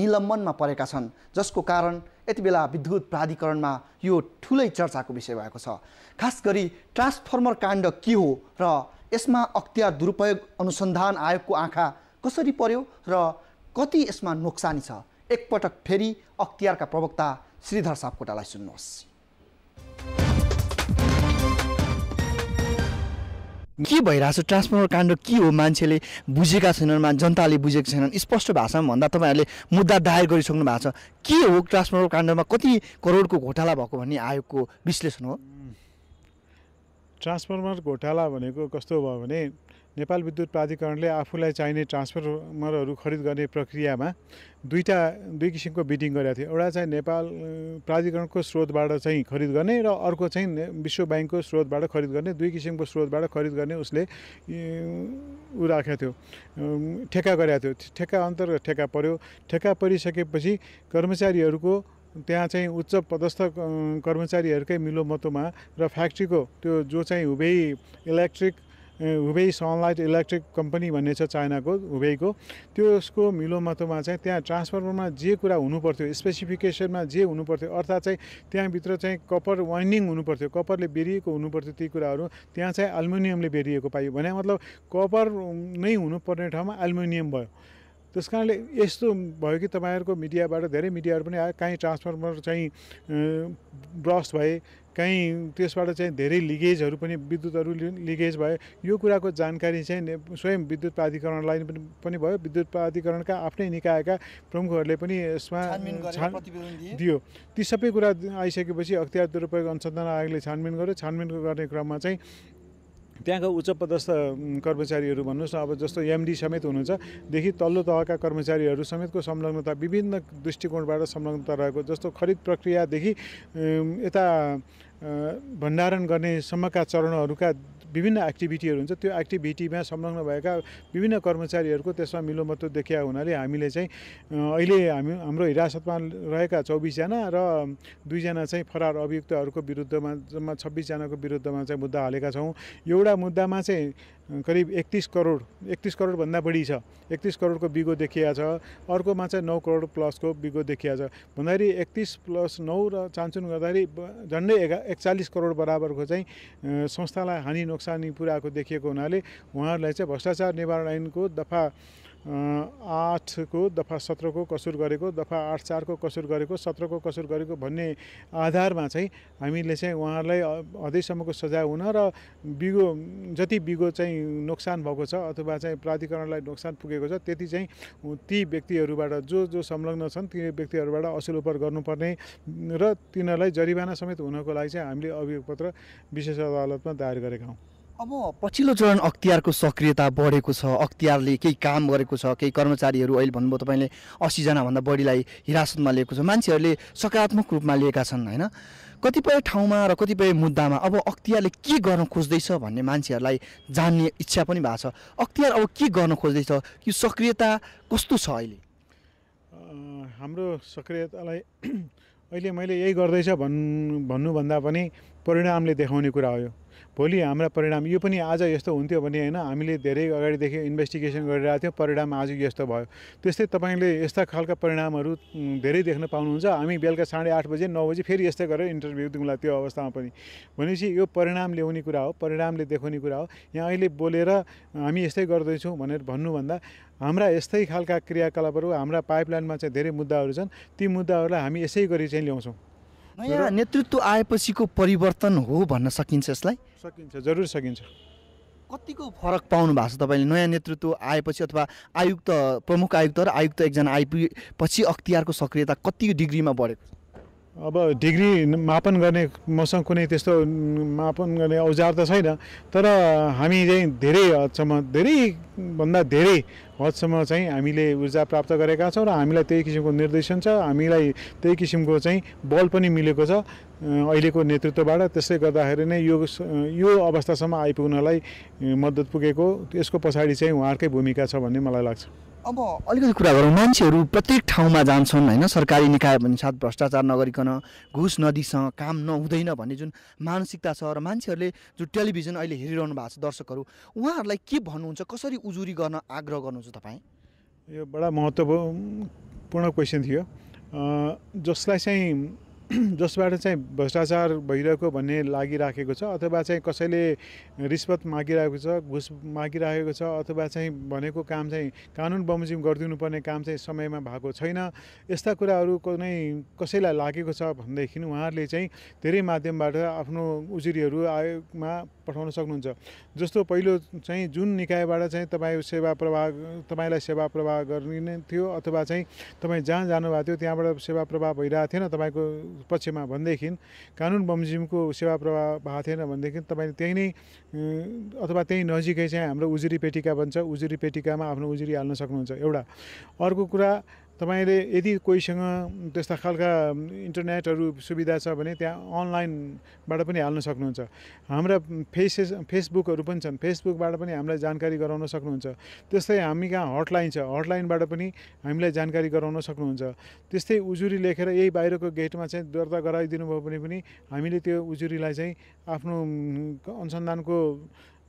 निलम्बनमा परेका छन् जसको कारण यति बेला विद्युत प्राधिकरणमा यो ठुलै चर्चाको विषय भएको छ खास गरी ट्रान्सफर्मर काण्ड के हो र यसमा अख्तियार दुरुपयोग अनुसन्धान आयोगको आँखा कसरी पर्यो र कति यसमा नोक्सानी छ एकपटक फेरि अख्तियारका प्रवक्ता श्रीधर सापकोटालाई सुन्नुहोस् के भइरहेको छ ट्रान्सफर्मर काण्ड के हो मान्छेले बुझेका छैनन् मा जनताले बुझेका छैनन् स्पष्ट भाषामा भन्दा तपाईँहरूले मुद्दा दायर गरिसक्नु भएको छ के हो ट्रान्सफर्मर काण्डमा कति करोडको घोटाला भएको भन्ने आयोगको विश्लेषण हो ट्रान्सफर्मर घोटाला भनेको कस्तो भयो भने नेपाल विद्युत प्राधिकरणले आफूलाई चाहिने ट्रान्सफर्मरहरू खरिद गर्ने प्रक्रियामा दुईवटा दुई किसिमको बिडिङ गरेका थियो एउटा चाहिँ नेपाल प्राधिकरणको स्रोतबाट चाहिँ खरिद गर्ने र अर्को चाहिँ विश्व ब्याङ्कको स्रोतबाट खरिद गर्ने दुई किसिमको स्रोतबाट खरिद गर्ने उसले ऊ राखेको थियो ठेक्का गरेको थियो ठेक्का अन्तर्गत ठेक्का पऱ्यो ठेक्का परिसकेपछि कर्मचारीहरूको त्यहाँ चाहिँ उच्च पदस्थ कर्मचारीहरूकै मिलोमतोमा र फ्याक्ट्रीको त्यो जो चाहिँ Hubei electric Hubei sunlight electric company भन्ने छ चाइनाको त्यो त्यसको मिलोमतोमा चाहिँ त्यहाँ ट्रान्सफर्मरमा जे कुरा हुनुपर्थ्यो स्पेसिफिकेसनमा जे हुनुपर्थ्यो अर्थात् चाहिँ त्यहाँभित्र चाहिँ कपर वाइन्डिङ हुनुपर्थ्यो कपरले बेरिएको हुनुपर्थ्यो ती कुराहरू त्यहाँ चाहिँ एल्मुनियमले बेरिएको पाइयो भने मतलब कपर नै हुनुपर्ने ठाउँमा एल्मुनियम भयो त्यस कारणले यस्तो भयो कि तपाईँहरूको मिडियाबाट धेरै मिडियाहरू पनि आयो काहीँ ट्रान्सफर्मर चाहिँ ब्रस्ट भए कहीँ त्यसबाट चाहिँ धेरै लिगेजहरू पनि विद्युतहरू लिगेज भयो यो कुराको जानकारी चाहिँ स्वयं विद्युत प्राधिकरणलाई पनि भयो विद्युत प्राधिकरणका आफ्नै निकायका प्रमुखहरूले पनि यसमा दियो ती सबै कुरा आइसकेपछि अख्तियार दुरुपयोग अनुसन्धान आयोगले छानबिन गर्यो छानबिन गर्ने क्रममा चाहिँ त्यहाँका उच्च पदस्थ कर्मचारीहरू भन्नुहोस् न अब जस्तो एमडी समेत हुनुहुन्छ देखि तल्लो तहका कर्मचारीहरू समेतको संलग्नता विभिन्न दृष्टिकोणबाट संलग्नता रहेको जस्तो खरिद प्रक्रियादेखि यता भण्डारण गर्ने सम्मका चरणहरूका विभिन्न एक्टिभिटीहरू हुन्छ त्यो एक्टिभिटीमा संलग्न भएका विभिन्न कर्मचारीहरूको त्यसमा मिलोमतो देखिया हुनाले हामीले चाहिँ अहिले हामी हाम्रो हिरासतमा रहेका चौबिसजना र दुईजना चाहिँ फरार अभियुक्तहरूको विरुद्धमा जम्मा छब्बिसजनाको विरुद्धमा चाहिँ मुद्दा हालेका छौँ एउटा मुद्दामा चाहिँ करिब एकतिस करोड एकतिस करोडभन्दा बढी छ एकतिस करोडको बिगो देखिया छ अर्कोमा चाहिँ नौ करोड प्लसको बिगो देखिया छ भन्दाखेरि एकतिस प्लस नौ र चान्चुन गर्दाखेरि झन्डै एघा एकचालिस करोड बराबरको चाहिँ संस्थालाई हानि नोक्सानी पुऱ्याएको देखिएको हुनाले उहाँहरूलाई चाहिँ भ्रष्टाचार निवारण ऐनको दफा आठको दफा सत्रको कसुर गरेको दफा आठ चारको कसुर गरेको सत्रको कसुर गरेको भन्ने आधारमा चाहिँ हामीले चाहिँ उहाँहरूलाई अझैसम्मको सजाय हुन र बिगो जति बिगो चाहिँ नोक्सान भएको छ अथवा चाहिँ प्राधिकरणलाई नोक्सान पुगेको छ त्यति चाहिँ ती व्यक्तिहरूबाट जो जो संलग्न छन् ती व्यक्तिहरूबाट असुल उपर गर्नुपर्ने र तिनीहरूलाई जरिवाना समेत हुनको लागि चाहिँ हामीले अभियोगपत्र विशेष अदालतमा दायर गरेका हौँ अब पछिल्लो चरण अख्तियारको सक्रियता बढेको छ अख्तियारले केही काम गरेको छ केही कर्मचारीहरू अहिले भन्नुभयो तपाईँले असीजनाभन्दा बढीलाई हिरासतमा लिएको छ मान्छेहरूले सकारात्मक रूपमा लिएका छन् होइन कतिपय ठाउँमा र कतिपय मुद्दामा अब अख्तियारले के गर्न खोज्दैछ भन्ने मान्छेहरूलाई जान्ने इच्छा पनि भएको छ अख्तियार अब के गर्न खोज्दैछ यो सक्रियता कस्तो छ अहिले हाम्रो सक्रियतालाई अहिले मैले यही गर्दैछ भन् भन्नुभन्दा पनि परिणामले देखाउने कुरा हो यो भोलि हाम्रा परिणाम यो पनि आज यस्तो हुन्थ्यो भने होइन हामीले धेरै अगाडिदेखि इन्भेस्टिगेसन गरिरहेको थियौँ परिणाम आज यस्तो भयो त्यस्तै तपाईँले यस्ता खालका परिणामहरू धेरै देख्न पाउनुहुन्छ हामी बेलुका साढे आठ बजे नौ बजी फेरि यस्तै गरेर इन्टरभ्यू दिउँला त्यो अवस्थामा पनि भनेपछि यो परिणाम ल्याउने कुरा हो परिणामले देखाउने कुरा हो यहाँ अहिले बोलेर हामी यस्तै गर्दैछौँ भनेर भन्नुभन्दा हाम्रा यस्तै खालका क्रियाकलापहरू हाम्रा पाइपलाइनमा चाहिँ धेरै मुद्दाहरू छन् ती मुद्दाहरूलाई हामी यसै गरी चाहिँ ल्याउँछौँ नयाँ नेतृत्व आएपछिको परिवर्तन हो भन्न सकिन्छ यसलाई सकिन्छ जरुर सकिन्छ कतिको फरक पाउनु भएको छ तपाईँले नयाँ नेतृत्व आएपछि अथवा आयुक्त प्रमुख आयुक्त र आयुक्त एकजना आइपुगेपछि अख्तियारको सक्रियता कति डिग्रीमा बढेको अब डिग्री मापन गर्ने मसँग कुनै त्यस्तो मापन गर्ने औजार त छैन तर हामी चाहिँ धेरै हदसम्म धेरैभन्दा धेरै हदसम्म चाहिँ हामीले ऊर्जा प्राप्त गरेका छौँ र हामीलाई त्यही किसिमको निर्देशन छ हामीलाई त्यही किसिमको चाहिँ बल पनि मिलेको छ अहिलेको नेतृत्वबाट त्यसले गर्दाखेरि नै यो यो अवस्थासम्म आइपुग्नलाई मद्दत पुगेको यसको पछाडि चाहिँ उहाँहरूकै भूमिका छ भन्ने मलाई लाग्छ अब अलिकति कुरा गरौँ मान्छेहरू प्रत्येक ठाउँमा जान्छन् होइन सरकारी निकाय साथ भ्रष्टाचार नगरिकन घुस नदीसँग काम नहुँदैन भन्ने जुन मानसिकता छ र मान्छेहरूले जो टेलिभिजन अहिले हेरिरहनु भएको छ दर्शकहरू उहाँहरूलाई के भन्नुहुन्छ कसरी उजुरी गर्न आग्रह गर्नुहुन्छ तपाईँ यो बडा महत्त्वपूर्ण क्वेसन थियो जसलाई चाहिँ जसबाट चाहिँ भ्रष्टाचार भइरहेको भन्ने लागिराखेको छ अथवा चाहिँ कसैले रिस्वत मागिरहेको छ घुस मागिरहेको छ अथवा चाहिँ भनेको काम चाहिँ कानुन बमोजिम गरिदिनुपर्ने काम चाहिँ समयमा भएको छैन यस्ता कुराहरू कुनै कसैलाई लागेको छ भनेदेखि उहाँहरूले चाहिँ धेरै माध्यमबाट आफ्नो उजुरीहरू आयोगमा पठाउन सक्नुहुन्छ जस्तो पहिलो चाहिँ जुन निकायबाट चाहिँ तपाईँ सेवा प्रवाह तपाईँलाई सेवा प्रवाह गरिने थियो अथवा चाहिँ तपाईँ जहाँ जानुभएको थियो त्यहाँबाट सेवा प्रवाह भइरहेको थिएन तपाईँको पक्षमा भनेदेखि कानुन बमजिमको सेवा प्रवाह भएको थिएन भनेदेखि तपाईँले त्यहीँ नै अथवा त्यहीँ नजिकै चाहिँ हाम्रो उजुरी पेटिका भन्छ उजुरी पेटिकामा आफ्नो उजुरी हाल्न सक्नुहुन्छ एउटा अर्को कुरा तपाईँले यदि कोहीसँग त्यस्ता खालका इन्टरनेटहरू सुविधा छ भने त्यहाँ अनलाइनबाट पनि हाल्न सक्नुहुन्छ हाम्रा फेसेस फेसबुकहरू पनि छन् फेसबुकबाट पनि हामीलाई जानकारी गराउन सक्नुहुन्छ त्यस्तै हामी कहाँ हटलाइन छ हटलाइनबाट पनि हामीलाई जानकारी गराउन सक्नुहुन्छ त्यस्तै उजुरी लेखेर यही बाहिरको गेटमा चाहिँ दर्ता गराइदिनु भयो भने पनि हामीले त्यो उजुरीलाई चाहिँ आफ्नो अनुसन्धानको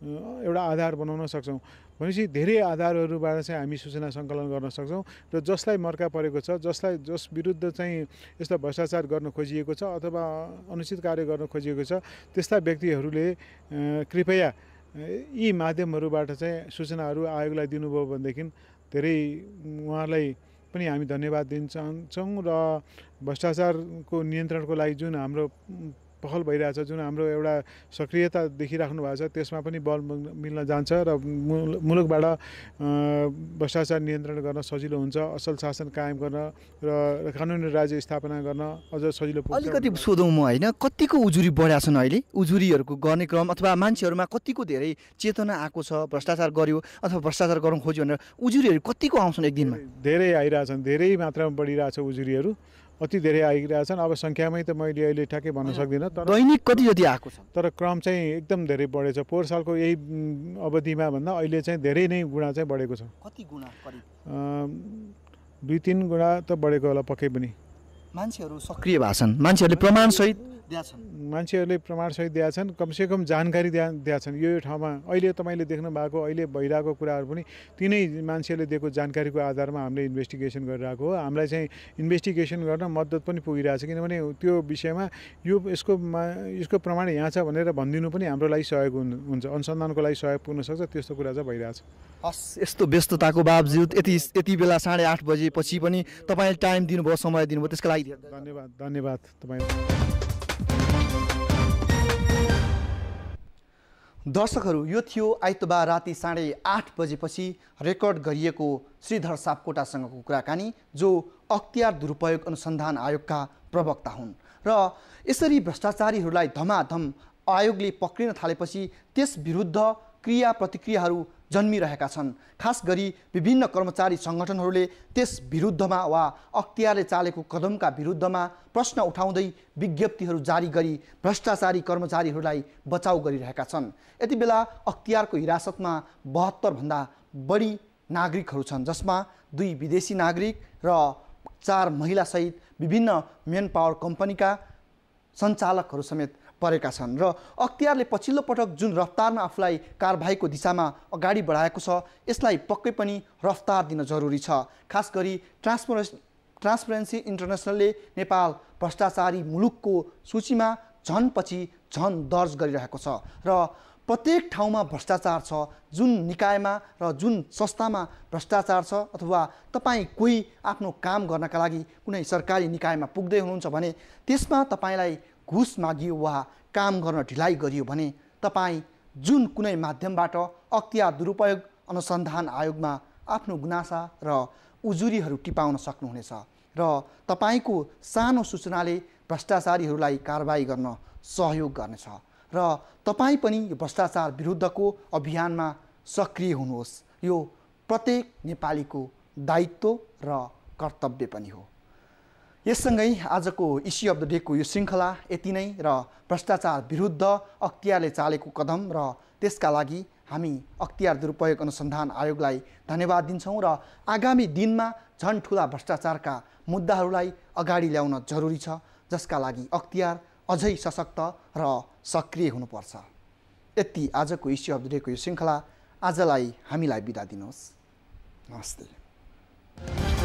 एउटा आधार बनाउन सक्छौँ भनेपछि धेरै आधारहरूबाट चाहिँ हामी सूचना सङ्कलन गर्न सक्छौँ र जसलाई मर्का परेको छ जसलाई जस विरुद्ध चाहिँ यस्तो भ्रष्टाचार गर्न खोजिएको छ अथवा अनुचित कार्य गर्न खोजिएको छ त्यस्ता व्यक्तिहरूले कृपया यी माध्यमहरूबाट चाहिँ सूचनाहरू आयोगलाई दिनुभयो भनेदेखि धेरै उहाँलाई पनि हामी धन्यवाद दिन चाहन्छौँ र भ्रष्टाचारको नियन्त्रणको लागि जुन हाम्रो पहल भइरहेछ जुन हाम्रो एउटा सक्रियता देखिराख्नु भएको छ त्यसमा पनि बल मिल्न जान्छ र मुलुकबाट भ्रष्टाचार नियन्त्रण गर्न सजिलो हुन्छ असल शासन कायम गर्न र कानुनी राज्य स्थापना गर्न अझ सजिलो अलिकति सोधौँ म होइन कतिको उजुरी बढाएको छन् अहिले उजुरीहरूको गर्ने क्रम अथवा मान्छेहरूमा कतिको धेरै चेतना आएको छ भ्रष्टाचार गर्यो अथवा भ्रष्टाचार गर्नु खोज्यो भनेर उजुरीहरू कतिको आउँछन् एक दिनमा धेरै आइरहेछन् धेरै मात्रामा बढिरहेछ उजुरीहरू अति धेरै आइरहेछन् अब सङ्ख्यामै त मैले अहिले ठ्याक्कै भन्न सक्दिनँ तर दैनिक कति जति आएको छ तर क्रम चाहिँ एकदम धेरै बढेछ पोहोर सालको यही अवधिमा भन्दा अहिले चाहिँ धेरै नै गुणा चाहिँ बढेको छ कति गुणा दुई तिन गुणा त बढेको होला पक्कै पनि मान्छेहरू सक्रिय भएको छन् मान्छेहरूले प्रमाणसहित दिएछन् मान्छेहरूले प्रमाणसहित दिएका छन् कमसेकम जानकारी दिया दिएका छन् यो ठाउँमा अहिले तपाईँले देख्नु भएको अहिले भइरहेको कुराहरू पनि तिनै मान्छेहरूले दिएको जानकारीको आधारमा हामीले इन्भेस्टिगेसन गरिरहेको हो हामीलाई चाहिँ इन्भेस्टिगेसन गर्न मद्दत पनि पुगिरहेछ किनभने त्यो विषयमा यो यसको यसको प्रमाण यहाँ छ भनेर भनिदिनु पनि हाम्रो लागि सहयोग हुन्छ अनुसन्धानको लागि सहयोग पुग्न सक्छ त्यस्तो कुरा चाहिँ भइरहेछ हस् यस्तो व्यस्तताको बावजुद यति यति बेला साढे आठ बजेपछि पनि तपाईँले टाइम दिनुभयो समय दिनुभयो त्यसको लागि बधाई धन्यवाद दर्शकहरू यो थियो आइतबार राति साढे आठ बजेपछि रेकर्ड गरिएको श्रीधर सापकोटासँगको कुराकानी जो अख्तियार दुरुपयोग अनुसन्धान आयोगका प्रवक्ता हुन् र यसरी भ्रष्टाचारीहरूलाई धमाधम आयोगले पक्रिन थालेपछि त्यस विरुद्ध क्रिया प्रतिक्रियाहरू जन्मिरहेका छन् खास गरी विभिन्न कर्मचारी सङ्गठनहरूले त्यस विरुद्धमा वा अख्तियारले चालेको कदमका विरुद्धमा प्रश्न उठाउँदै विज्ञप्तिहरू जारी गरी भ्रष्टाचारी कर्मचारीहरूलाई बचाउ गरिरहेका छन् यति बेला अख्तियारको हिरासतमा बहत्तरभन्दा बढी नागरिकहरू छन् जसमा दुई विदेशी नागरिक र चार महिलासहित विभिन्न मेन पावर कम्पनीका सञ्चालकहरू समेत परेका छन् र अख्तियारले पछिल्लो पटक जुन रफ्तारमा आफूलाई कारबाहीको दिशामा अगाडि बढाएको छ यसलाई पक्कै पनि रफ्तार दिन जरुरी छ खास गरी ट्रान्सपरेन्स ट्रान्सपरेन्सी इन्टरनेसनलले नेपाल भ्रष्टाचारी मुलुकको सूचीमा झन पछि झन दर्ज गरिरहेको छ र प्रत्येक ठाउँमा भ्रष्टाचार छ जुन निकायमा र जुन संस्थामा भ्रष्टाचार छ अथवा तपाईँ कोही आफ्नो काम गर्नका लागि कुनै सरकारी निकायमा पुग्दै हुनुहुन्छ भने त्यसमा तपाईँलाई घुस मागियो वा काम गर्न ढिलाइ गरियो भने तपाईँ जुन कुनै माध्यमबाट अख्तियार दुरुपयोग अनुसन्धान आयोगमा आफ्नो गुनासा र उजुरीहरू टिपाउन सक्नुहुनेछ र तपाईँको सानो सूचनाले भ्रष्टाचारीहरूलाई कारवाही गर्न सहयोग गर्नेछ र तपाईँ पनि यो भ्रष्टाचार विरुद्धको अभियानमा सक्रिय हुनुहोस् यो प्रत्येक नेपालीको दायित्व र कर्तव्य पनि हो यससँगै आजको इस्यु अफ द डेको यो श्रृङ्खला यति नै र भ्रष्टाचार विरुद्ध अख्तियारले चालेको कदम र त्यसका लागि हामी अख्तियार दुरुपयोग अनुसन्धान आयोगलाई धन्यवाद दिन्छौँ र आगामी दिनमा झन् ठुला भ्रष्टाचारका मुद्दाहरूलाई अगाडि ल्याउन जरुरी छ जसका लागि अख्तियार अझै सशक्त र सक्रिय हुनुपर्छ यति आजको इस्यु अफ द डेको यो श्रृङ्खला आजलाई हामीलाई बिदा दिनुहोस् नमस्ते